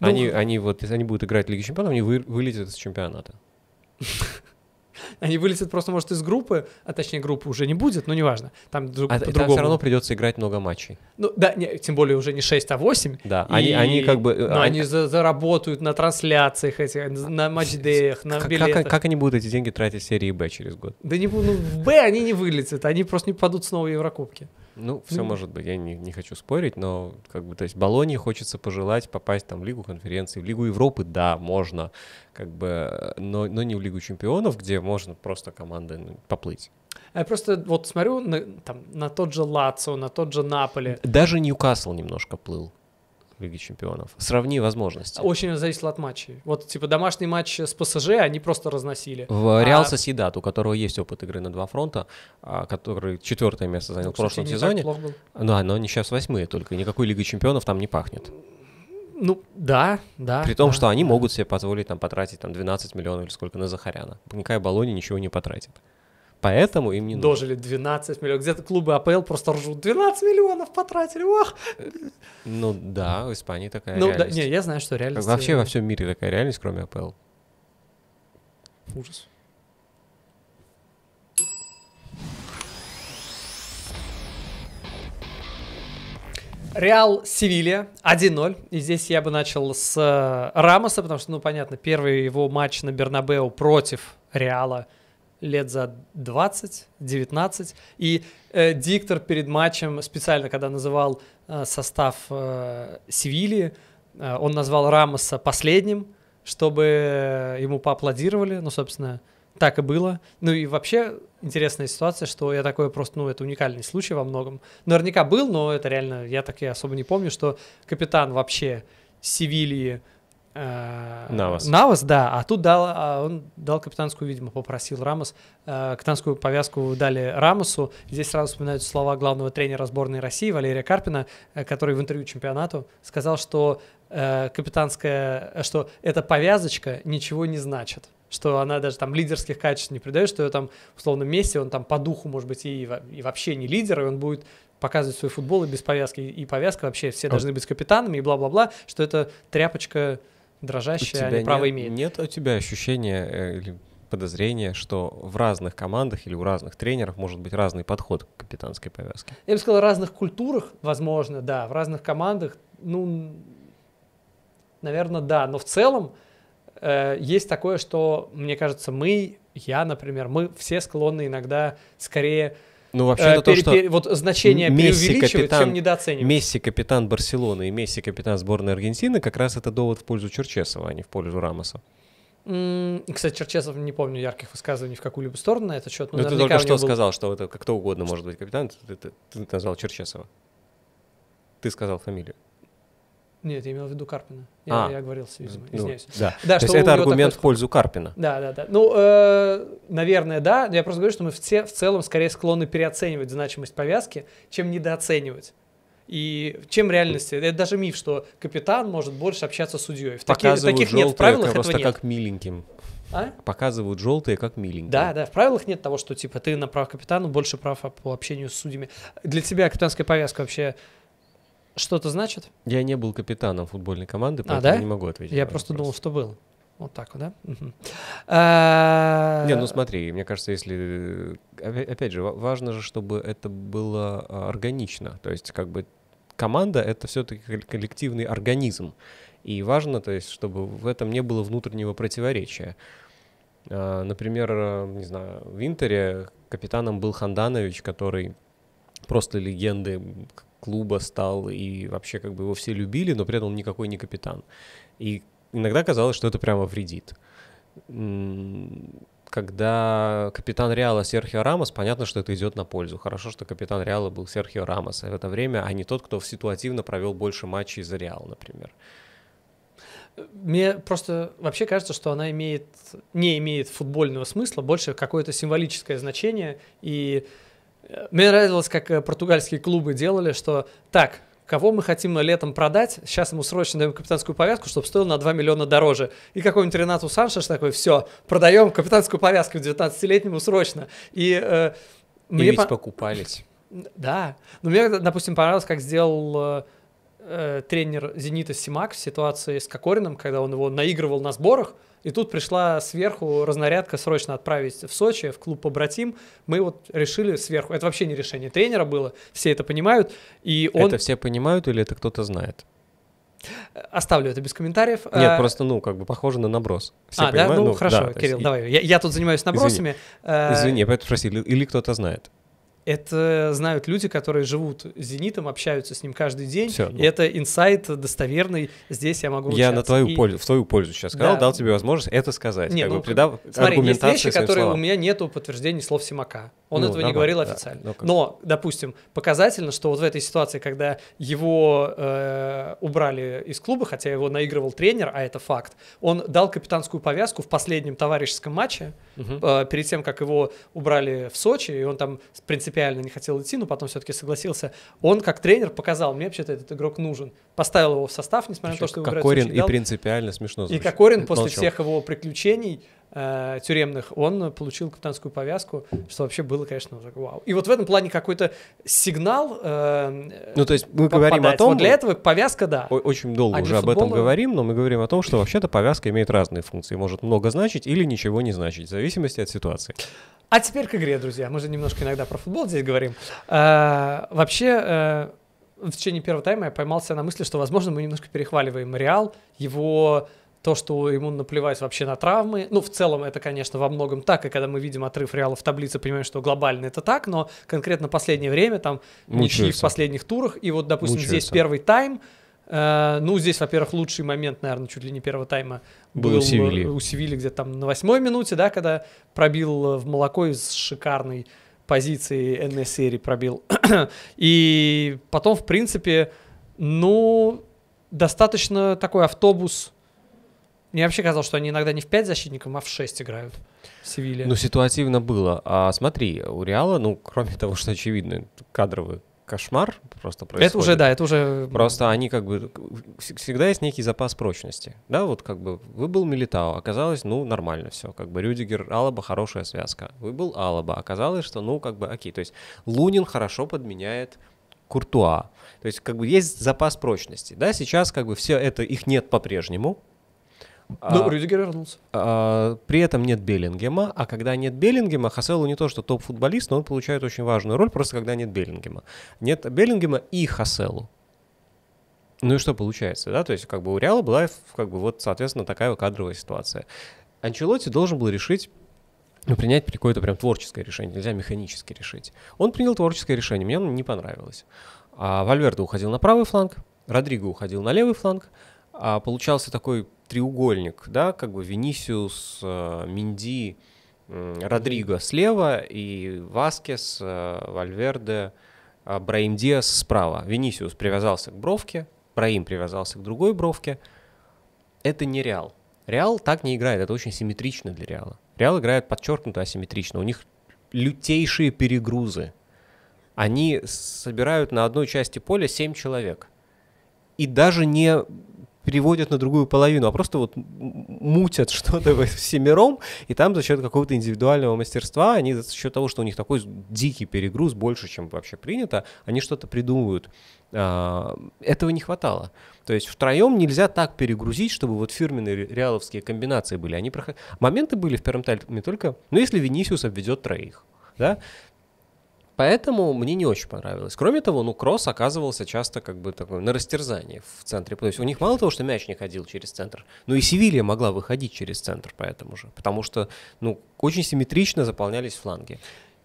Ну, они, они, вот, если они будут играть в Лиге Чемпионов, они вы, вылетят из чемпионата. <laughs> Они вылетят просто, может, из группы, а точнее группы уже не будет, но неважно. Там друг, а, по-другому. Там все равно придется играть много матчей. Ну да, не, тем более уже не 6, а 8. Да, и... они, они как бы... они, э, а, они за, заработают на трансляциях этих, на матчдеях, на как, билетах. Как, как они будут эти деньги тратить в серии Б через год? Да не, ну, в Б они не вылетят, они просто не попадут снова в Еврокубки. Ну, все ну, может быть, я не, не хочу спорить, но как бы, то есть Болонии хочется пожелать попасть там в Лигу конференции, в Лигу Европы, да, можно, как бы, но, но не в Лигу чемпионов, где можно просто команды ну, поплыть. А я просто вот смотрю на, там, на тот же Лацио, на тот же Наполе. Даже Ньюкасл немножко плыл. Лиги Чемпионов? Сравни возможности. Очень зависело от матчей. Вот, типа, домашний матч с ПСЖ они просто разносили. В Реал а... у которого есть опыт игры на два фронта, а, который четвертое место занял ну, в прошлом кстати, сезоне. Да, но они сейчас восьмые только. Никакой Лиги Чемпионов там не пахнет. Ну, да, да. При том, да, что они да. могут себе позволить там потратить там 12 миллионов или сколько на Захаряна. Никакая Болони ничего не потратит. Поэтому им не нужно. Дожили 12 миллионов. Где-то клубы АПЛ просто ржут. 12 миллионов потратили, ох! Ну да, в Испании такая ну, реальность. Да, не, я знаю, что реальность... Вообще во всем мире такая реальность, кроме АПЛ. Ужас. Реал Севилья 1-0. И здесь я бы начал с э, Рамоса, потому что, ну, понятно, первый его матч на Бернабеу против Реала – лет за 20, 19. И э, диктор перед матчем специально, когда называл э, состав э, Севильи, э, он назвал Рамоса последним, чтобы ему поаплодировали. Ну, собственно, так и было. Ну и вообще интересная ситуация, что я такое просто, ну, это уникальный случай во многом. Наверняка был, но это реально, я так и особо не помню, что капитан вообще Севильи Э, Навас. Навас, да. А тут дал, а он дал капитанскую, видимо, попросил Рамос. Э, капитанскую повязку дали Рамосу. Здесь сразу вспоминаются слова главного тренера сборной России Валерия Карпина, э, который в интервью чемпионату сказал, что э, капитанская, что эта повязочка ничего не значит что она даже там лидерских качеств не придает, что ее там, условно, Месси, он там по духу, может быть, и, и вообще не лидер, и он будет показывать свой футбол и без повязки, и повязка вообще, все а должны быть с капитанами, и бла-бла-бла, что это тряпочка дрожащие, они право нет, имеют. Нет у тебя ощущения э, или подозрения, что в разных командах или у разных тренеров может быть разный подход к капитанской повязке? Я бы сказал, в разных культурах, возможно, да, в разных командах, ну, наверное, да, но в целом э, есть такое, что, мне кажется, мы, я, например, мы все склонны иногда скорее ну, вообще-то э, то, что... вот значение Месси капитан, чем недооценивают. Месси капитан Барселоны и Месси капитан сборной Аргентины как раз это довод в пользу Черчесова, а не в пользу Рамоса. Кстати, Черчесов, не помню ярких высказываний в какую-либо сторону на этот счет. Но ну, ты только что был... сказал, что это кто угодно может быть капитан, ты, ты, ты назвал Черчесова. Ты сказал фамилию. Нет, я имел в виду Карпина. Я, а, я говорил, видимо, ну, извиняюсь. Да. Да, То есть это аргумент такой... в пользу Карпина. Да, да, да. Ну, э, наверное, да. Я просто говорю, что мы все в целом скорее склонны переоценивать значимость повязки, чем недооценивать. И чем реальности? Это даже миф, что капитан может больше общаться с судьей. В таких, таких нет в правилах этого нет. как миленьким. А? Показывают желтые как миленькие. Да, да, в правилах нет того, что типа ты на прав капитана больше прав по общению с судьями. Для тебя капитанская повязка вообще что-то значит? Я не был капитаном футбольной команды, а, поэтому а, да? не могу ответить. Я просто вопрос. думал, что был. Вот так вот, да? Э, не, ну смотри, мне кажется, если... Э, опять же, важно же, чтобы это было а, органично. То есть как бы команда — это все-таки коллективный организм. И важно, то есть, чтобы в этом не было внутреннего противоречия. А, например, э, не знаю, в Интере капитаном был Ханданович, который просто легенды клуба стал, и вообще как бы его все любили, но при этом он никакой не капитан. И иногда казалось, что это прямо вредит. Когда капитан Реала Серхио Рамос, понятно, что это идет на пользу. Хорошо, что капитан Реала был Серхио Рамос в это время, а не тот, кто ситуативно провел больше матчей за Реал, например. Мне просто вообще кажется, что она имеет, не имеет футбольного смысла, больше какое-то символическое значение. И мне нравилось, как э, португальские клубы делали, что так, кого мы хотим летом продать, сейчас ему срочно даем капитанскую повязку, чтобы стоил на 2 миллиона дороже. И какой-нибудь Ренату Саншеш такой, все, продаем капитанскую повязку 19-летнему срочно. И, э, И ведь по... покупались. <laughs> Да. Но мне, допустим, понравилось, как сделал э, э тренер «Зенита» Симак в ситуации с Кокорином, когда он его наигрывал на сборах, и тут пришла сверху разнарядка срочно отправить в Сочи, в клуб «Побратим». Мы вот решили сверху. Это вообще не решение тренера было, все это понимают. И он... Это все понимают или это кто-то знает? Оставлю это без комментариев. Нет, а... просто, ну, как бы похоже на наброс. Все а, понимают? да? Ну, ну хорошо, да, Кирилл, есть... давай. Я, я тут занимаюсь набросами. Извини, а... Извини я поэтому спросил, или кто-то знает. Это знают люди, которые живут с «Зенитом», общаются с ним каждый день. Все. ну. Это инсайт достоверный. Здесь я могу Я на твою и... пользу, в твою пользу сейчас сказал, да. дал тебе возможность это сказать. Не, как ну, бы, придав смотри, есть вещи, которые слова. у меня нету подтверждений слов Симака. Он ну, этого да, не говорил официально. Да, Но, допустим, показательно, что вот в этой ситуации, когда его э, убрали из клуба, хотя его наигрывал тренер, а это факт, он дал капитанскую повязку в последнем товарищеском матче, угу. э, перед тем, как его убрали в Сочи, и он там принципиально не хотел идти, но потом все-таки согласился. Он, как тренер, показал, мне вообще-то этот игрок нужен. Поставил его в состав, несмотря Еще на то, что его Кокорин и принципиально смешно звучит. И Кокорин ну после Молчал. всех его приключений э, тюремных, он получил капитанскую повязку, что вообще было, конечно, уже вау. И вот в этом плане какой-то сигнал. Э, ну, то есть мы говорим о том... Вот для этого повязка, да. Очень долго а уже футбола... об этом говорим, но мы говорим о том, что вообще-то повязка имеет разные функции. Может много значить или ничего не значить, в зависимости от ситуации. А теперь к игре, друзья. Мы же немножко иногда про футбол здесь говорим. А, вообще, а, в течение первого тайма я поймался на мысли, что, возможно, мы немножко перехваливаем Реал, его то, что ему наплевать вообще на травмы. Ну, в целом это, конечно, во многом так, и когда мы видим отрыв Реала в таблице, понимаем, что глобально это так, но конкретно последнее время там Мучаются. ничьи в последних турах, и вот, допустим, Мучаются. здесь первый тайм, э, ну, здесь, во-первых, лучший момент, наверное, чуть ли не первого тайма был, был у Севильи, у Севильи где-то там на восьмой минуте, да, когда пробил э, в молоко из шикарной позиции НС-серии пробил. и потом, в принципе, ну, достаточно такой автобус мне вообще казалось, что они иногда не в 5 защитников, а в 6 играют. Севилья. Ну, ситуативно было. А смотри, у Реала, ну, кроме <laughs> того, что очевидно, кадровый кошмар просто происходит. Это уже, да, это уже... Просто они как бы... Всегда есть некий запас прочности. Да, вот как бы выбыл Милитао, оказалось, ну, нормально все. Как бы Рюдигер, Алаба хорошая связка. Выбыл Алаба, оказалось, что, ну, как бы, окей. То есть Лунин хорошо подменяет Куртуа. То есть как бы есть запас прочности. Да, сейчас как бы все это, их нет по-прежнему, ну, а, Рюдигер вернулся. А, при этом нет Беллингема, а когда нет Беллингема, Хаселу не то, что топ-футболист, но он получает очень важную роль, просто когда нет Беллингема. Нет Беллингема и Хаселу. Ну и что получается, да? То есть как бы у Реала была, как бы вот, соответственно, такая кадровая ситуация. Анчелотти должен был решить ну, принять какое-то прям творческое решение, нельзя механически решить. Он принял творческое решение, мне оно не понравилось. А Вальвердо уходил на правый фланг, Родриго уходил на левый фланг, а получался такой треугольник, да, как бы Венисиус, э, Минди, Родриго слева и Васкес, э, Вальверде, Браим Диас справа. Венисиус привязался к бровке, Браим привязался к другой бровке. Это не Реал. Реал так не играет, это очень симметрично для Реала. Реал играет подчеркнуто асимметрично, у них лютейшие перегрузы. Они собирают на одной части поля 7 человек. И даже не переводят на другую половину, а просто вот мутят <laughs> что-то всемиром, и там за счет какого-то индивидуального мастерства, они за счет того, что у них такой дикий перегруз, больше, чем вообще принято, они что-то придумывают. А, этого не хватало. То есть втроем нельзя так перегрузить, чтобы вот фирменные реаловские комбинации были. Они проход... Моменты были в первом тайме только, ну если Венисиус обведет троих, да, Поэтому мне не очень понравилось. Кроме того, ну, кросс оказывался часто как бы такой на растерзании в центре. То есть у них мало того, что мяч не ходил через центр, но и Севилья могла выходить через центр поэтому же. Потому что, ну, очень симметрично заполнялись фланги.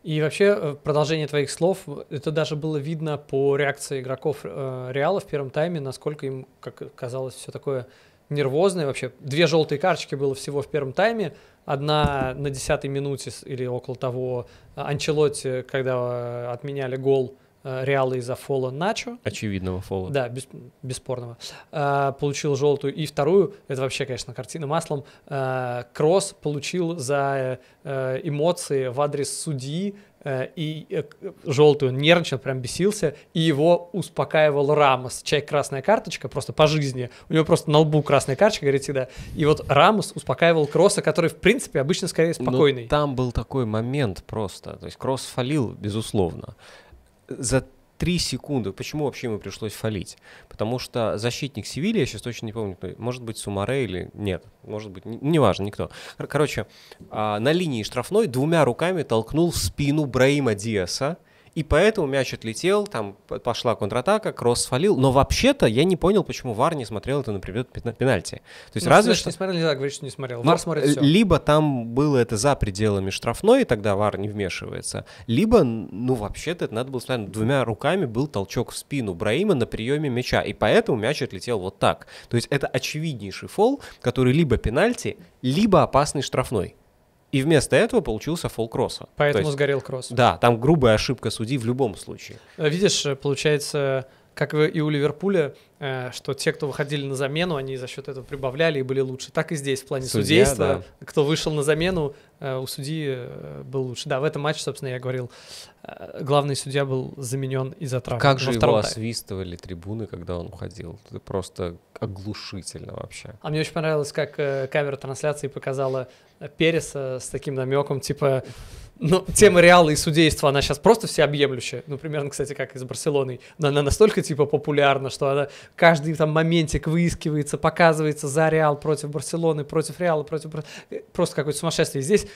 И вообще, э, продолжение твоих слов, это даже было видно по реакции игроков э, Реала в первом тайме, насколько им, как казалось, все такое нервозный вообще. Две желтые карточки было всего в первом тайме. Одна на десятой минуте или около того э, Анчелотти, когда э, отменяли гол э, Реала из-за фола Начо. Очевидного фола. Да, бес, бесспорного. А, получил желтую. И вторую, это вообще, конечно, картина маслом, а, Кросс получил за эмоции в адрес судьи, Э, и э, желтый, он нервничал, прям бесился, и его успокаивал Рамос, Чай красная карточка, просто по жизни, у него просто на лбу красная карточка, говорит всегда, и вот Рамос успокаивал Кросса, который, в принципе, обычно скорее ну, спокойный. Но там был такой момент просто, то есть Кросс фалил, безусловно, э, за три секунды. Почему вообще ему пришлось фалить? Потому что защитник Севилья, я сейчас точно не помню, может быть, Сумаре или нет, может быть, неважно, не никто. Короче, а, на линии штрафной двумя руками толкнул в спину Браима Диаса, и поэтому мяч отлетел, там пошла контратака, кросс свалил. Но вообще-то я не понял, почему Вар не смотрел это, например, пенальти. То есть ну, разве что... Не смотрел, да, говорит, что не смотрел. Вар смотрит э, все. Либо там было это за пределами штрафной, и тогда Вар не вмешивается. Либо, ну, вообще-то это надо было смотреть. Ну, двумя руками был толчок в спину Браима на приеме мяча, и поэтому мяч отлетел вот так. То есть это очевиднейший фол, который либо пенальти, либо опасный штрафной. И вместо этого получился фол кросса. Поэтому есть, сгорел кросс. Да, там грубая ошибка судьи в любом случае. Э, видишь, э, получается, как и у Ливерпуля, э, что те, кто выходили на замену, они за счет этого прибавляли и были лучше. Так и здесь в плане Судья, судейства. Да. Кто вышел на замену, э, у судьи э, был лучше. Да, в этом матче, собственно, я говорил, главный судья был заменен из-за травмы. Как же его тайме. освистывали трибуны, когда он уходил? Это просто оглушительно вообще. А мне очень понравилось, как камера трансляции показала Переса с таким намеком, типа но ну, тема Реала и судейства, она сейчас просто всеобъемлющая. Ну, примерно, кстати, как и с Барселоной. Но она настолько, типа, популярна, что она каждый там моментик выискивается, показывается за Реал против Барселоны, против Реала, против... Э, просто какое-то сумасшествие. Здесь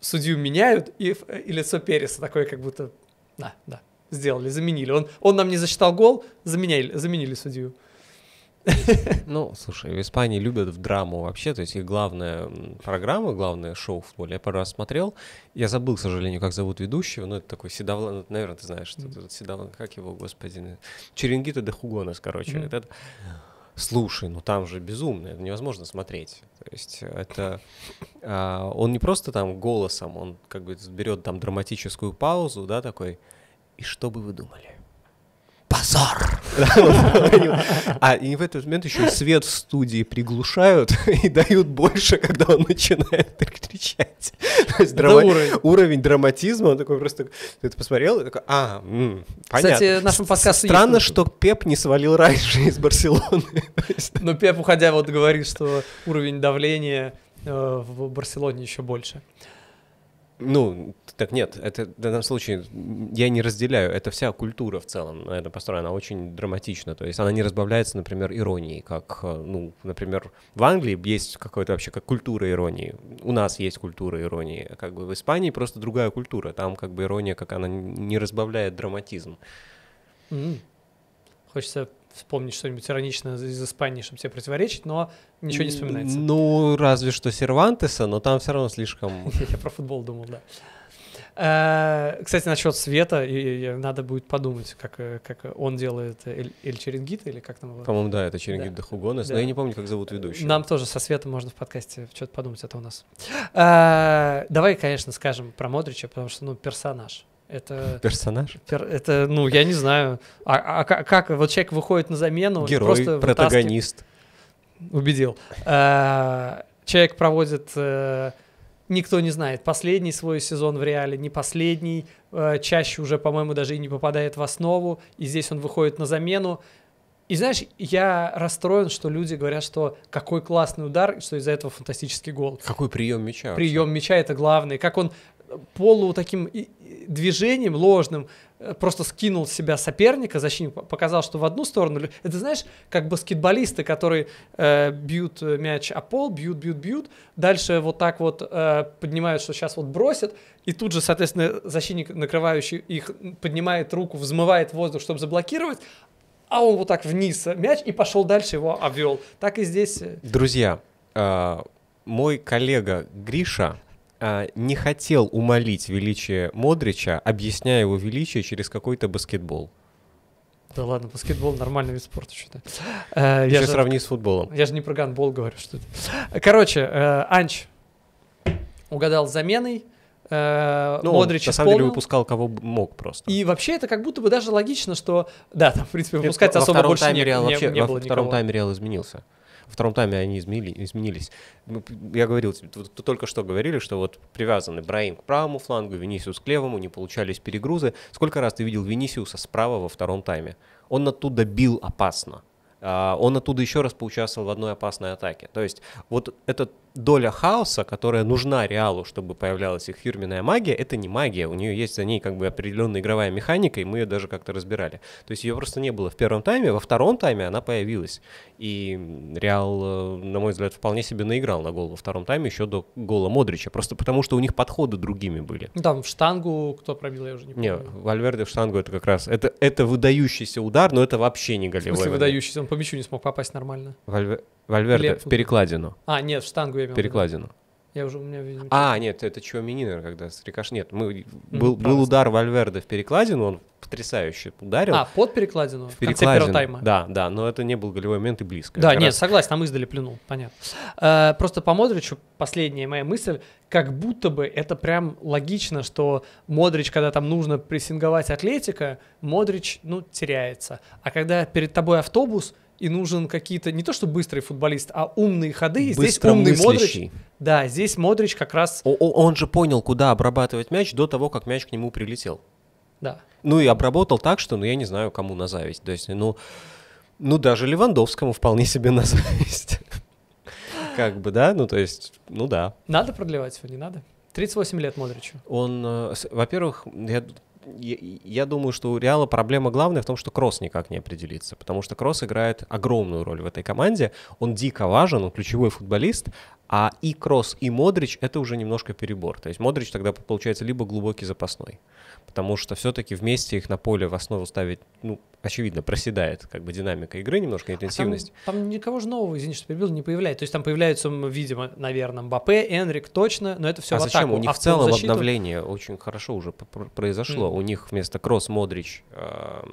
судью меняют, и, э, и лицо Переса такое, как будто... Да, да, сделали, заменили. Он, он нам не засчитал гол, заменяли, заменили судью. <laughs> Ну, слушай, в Испании любят в драму вообще, то есть их главная программа, главное шоу в футболе. Я пару раз смотрел, я забыл, к сожалению, как зовут ведущего, но это такой Седовлан, наверное, ты знаешь, что это Седовлан, как его, господи, ну, Черенгита де Хугонес, короче, mm-hmm. это... Слушай, ну там же безумно, это невозможно смотреть. То есть это а, он не просто там голосом, он как бы берет там драматическую паузу, да, такой. И что бы вы думали? позор. <laughs> А и в этот момент еще свет в студии приглушают <laughs> и дают больше, когда он начинает <laughs> кричать. уровень драматизма, он такой просто, ты это посмотрел, и такой, а, понятно. Кстати, нашему подкасту Странно, что Пеп не свалил раньше из Барселоны. Но ну, Пеп, уходя, вот говорит, что уровень давления э, в Барселоне еще больше. Ну, так нет, это в данном случае я не разделяю. Это вся культура в целом на это построена. Она очень драматична. То есть она не разбавляется, например, иронией, как, э, ну, например, в Англии есть какая-то вообще как культура иронии. У нас есть культура иронии. Как бы в Испании просто другая культура. Там как бы ирония, как она не разбавляет драматизм. Mm. Хочется вспомнить что-нибудь ироничное из Испании, чтобы тебе противоречить, но ничего не вспоминается. Ну, разве что Сервантеса, но там все равно слишком... <laughs> Я про футбол думал, да. Э, кстати, насчет света, и надо будет подумать, как, э, как он делает Эль, Эль Черенгит, или как там его? По-моему, да, это Черенгит да. Дахугонес, да. но я не помню, как зовут ведущего. Нам тоже со светом можно в подкасте что-то подумать, это а у нас. Э, давай, конечно, скажем про Модрича, потому что, ну, персонаж. Это <laughs> персонаж. Пер, это, ну, я не знаю. А, а как, вот человек выходит на замену? Герой, просто протагонист. Вытаскивает... Убедил. человек проводит никто не знает. Последний свой сезон в Реале, не последний, э, чаще уже, по-моему, даже и не попадает в основу, и здесь он выходит на замену. И знаешь, я расстроен, что люди говорят, что какой классный удар, что из-за этого фантастический гол. Какой прием мяча? Прием мяча это главный. Как он полу таким движением ложным э, просто скинул с себя соперника, защитник показал, что в одну сторону. Это знаешь, как баскетболисты, которые э, бьют э, мяч о пол, бьют, бьют, бьют, дальше вот так вот э, поднимают, что сейчас вот бросят, и тут же, соответственно, защитник, накрывающий их, поднимает руку, взмывает воздух, чтобы заблокировать, а он вот так вниз э, мяч и пошел дальше его обвел. Так и здесь. Друзья, э, мой коллега Гриша а, не хотел умолить величие Модрича, объясняя его величие через какой-то баскетбол. Да ладно, баскетбол нормальный вид спорта, что-то. <laughs> Э, Еще же, сравни с футболом. Я же не про гандбол говорю, что то Короче, э, Анч угадал с заменой. Э, ну, Модрич он, на самом деле выпускал кого мог просто. И вообще это как будто бы даже логично, что да, там в принципе выпускать это, особо во больше не, тайме Реал, не, вообще, не во было Во втором никого. тайме Реал изменился во втором тайме они изменили, изменились. Ну, я говорил тебе, типа, только что говорили, что вот привязаны Браим к правому флангу, Венисиус к левому, не получались перегрузы. Сколько раз ты видел Венисиуса справа во втором тайме? Он оттуда бил опасно. А, он оттуда еще раз поучаствовал в одной опасной атаке. То есть вот этот доля хаоса, которая нужна Реалу, чтобы появлялась их фирменная магия, это не магия. У нее есть за ней как бы определенная игровая механика, и мы ее даже как-то разбирали. То есть ее просто не было в первом тайме, во втором тайме она появилась. И Реал, э, на мой взгляд, вполне себе наиграл на гол во втором тайме еще до гола Модрича, просто потому что у них подходы другими были. Ну там в штангу кто пробил, я уже не помню. Не, Вальверде в штангу это как раз, это, это выдающийся удар, но это вообще не голевой. В смысле выдающийся? Он по мячу не смог попасть нормально. Вальвер... Вальверде Или... в перекладину. А, нет, в штангу я имел. Перекладину. Я уже у меня видимо, А, нет, это Чуамини, наверное, когда с Нет, мы... был, правда. был удар Вальверде в перекладину, он потрясающе ударил. А, под перекладину? В, в конце тайма. Да, да, но это не был голевой момент и близко. Да, нет, раз... согласен, нам издали плюнул, понятно. Э, просто по Модричу последняя моя мысль, как будто бы это прям логично, что Модрич, когда там нужно прессинговать Атлетика, Модрич, ну, теряется. А когда перед тобой автобус, и нужен какие-то не то что быстрый футболист, а умные ходы. Быстро здесь умный Модрич. Да, здесь Модрич как раз. О, он же понял, куда обрабатывать мяч до того, как мяч к нему прилетел. Да. Ну и обработал так, что, ну я не знаю, кому на зависть. То есть, ну, ну даже Левандовскому вполне себе на <laughs> зависть. Как бы, да, ну то есть, ну да. Надо продлевать его, не надо? 38 лет Модричу. Он, э, во-первых, я я, думаю, что у Реала проблема главная в том, что Кросс никак не определится, потому что Кросс играет огромную роль в этой команде, он дико важен, он ключевой футболист, а и Кросс, и Модрич — это уже немножко перебор. То есть Модрич тогда получается либо глубокий запасной, потому что все-таки вместе их на поле в основу ставить, ну, очевидно, проседает как бы динамика игры, немножко интенсивность. А там, там никого же нового, извини, что перебил, не появляется. То есть там появляются, видимо, наверное, Мбаппе, Энрик точно, но это все а в атаку. зачем? У них а в целом защиту... обновление очень хорошо уже произошло. Mm. У них вместо Кросс, Модрич, а,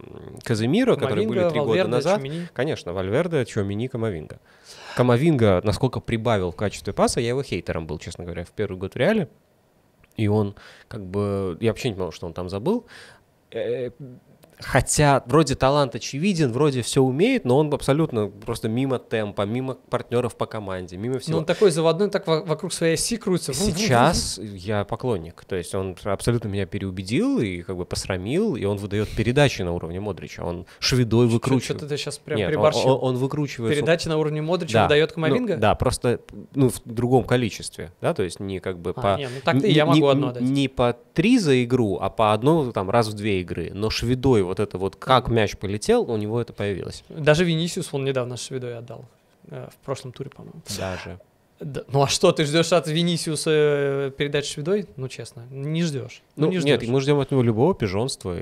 Каземира, которые были три года назад. Чумини. Конечно, Вальверде, Чомини, Камавинга. Камавинга, насколько прибавил в качестве качестве паса, я его хейтером был, честно говоря, в первый год в реале. И он как бы... Я вообще не понял, что он там забыл э, Хотя вроде талант очевиден, вроде все умеет, но он абсолютно просто мимо темпа, мимо партнеров по команде, мимо всего. Но ну, он такой заводной, так вокруг своей оси крутится. Сейчас я поклонник, то есть он абсолютно меня переубедил и как бы посрамил, и он выдает передачи на уровне Модрича, он шведой выкручивает. Что-то сейчас прям Нет, приборщил. Он, он, он выкручивает. Передачи на уровне Модрича да. выдает Камовинга? Ну, да, просто ну, в другом количестве, да, то есть не как бы а, по... Не, ну так ты, я могу не, одно дать. Не по три за игру, а по одной там раз в две игры, но шведой вот это вот, как мяч полетел, у него это появилось. Даже Винисиус он недавно Шведой отдал, э, в прошлом туре, по-моему. Даже. Да. Ну а что, ты ждешь от Винисиуса э, передать шведой? Ну честно, не ждешь. Ну, ну не ждешь. нет, мы ждем от него любого пижонства.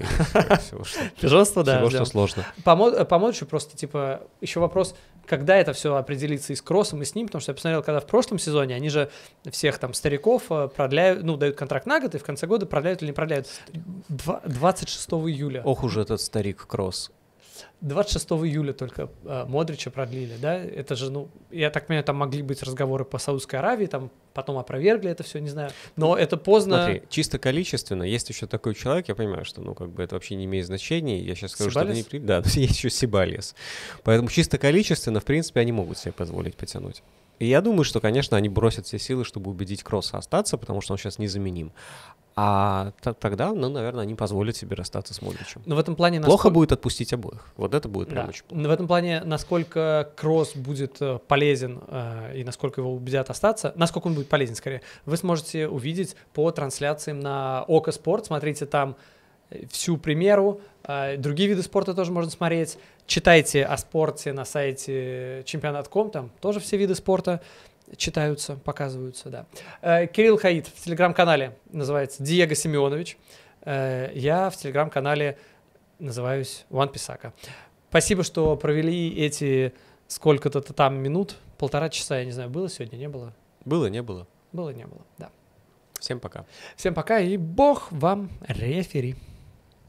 <laughs> Пижонство, да. Всего, что сложно. По еще просто, типа, еще вопрос, когда это все определится и с Кроссом, и с ним, потому что я посмотрел, когда в прошлом сезоне они же всех там стариков э, продляют, ну, дают контракт на год, и в конце года продляют или не продляют. 26 июля. Ох уж этот старик Кросс. 26 июля только э, Модрича продлили, да? Это же, ну, я так понимаю, там могли быть разговоры по Саудской Аравии, там потом опровергли это все, не знаю. Но это поздно. Смотри, чисто количественно, есть еще такой человек, я понимаю, что, ну, как бы это вообще не имеет значения. Я сейчас скажу, Сибалис? что это не... Да, <laughs> есть еще Сибалис. Поэтому чисто количественно, в принципе, они могут себе позволить потянуть. И я думаю, что, конечно, они бросят все силы, чтобы убедить Кросса остаться, потому что он сейчас незаменим. А тогда, ну, наверное, они позволят себе расстаться с Модричем. Но в этом плане... Насколько... Плохо будет отпустить обоих. Вот это будет прям да. очень плохо. Но в этом плане, насколько Кросс будет э, полезен э, и насколько его убедят остаться, насколько он будет полезен, скорее, вы сможете увидеть по трансляциям на Око Спорт. Смотрите, там всю примеру. А, другие виды спорта тоже можно смотреть. Читайте о спорте на сайте чемпионат.ком, там тоже все виды спорта читаются, показываются, да. А, Кирилл Хаид в телеграм-канале называется Диего Семенович. А, я в телеграм-канале называюсь Ван Писака. Спасибо, что провели эти сколько-то там минут, полтора часа, я не знаю, было сегодня, не было? Было, не было. Было, не было, да. Всем пока. Всем пока и бог вам рефери.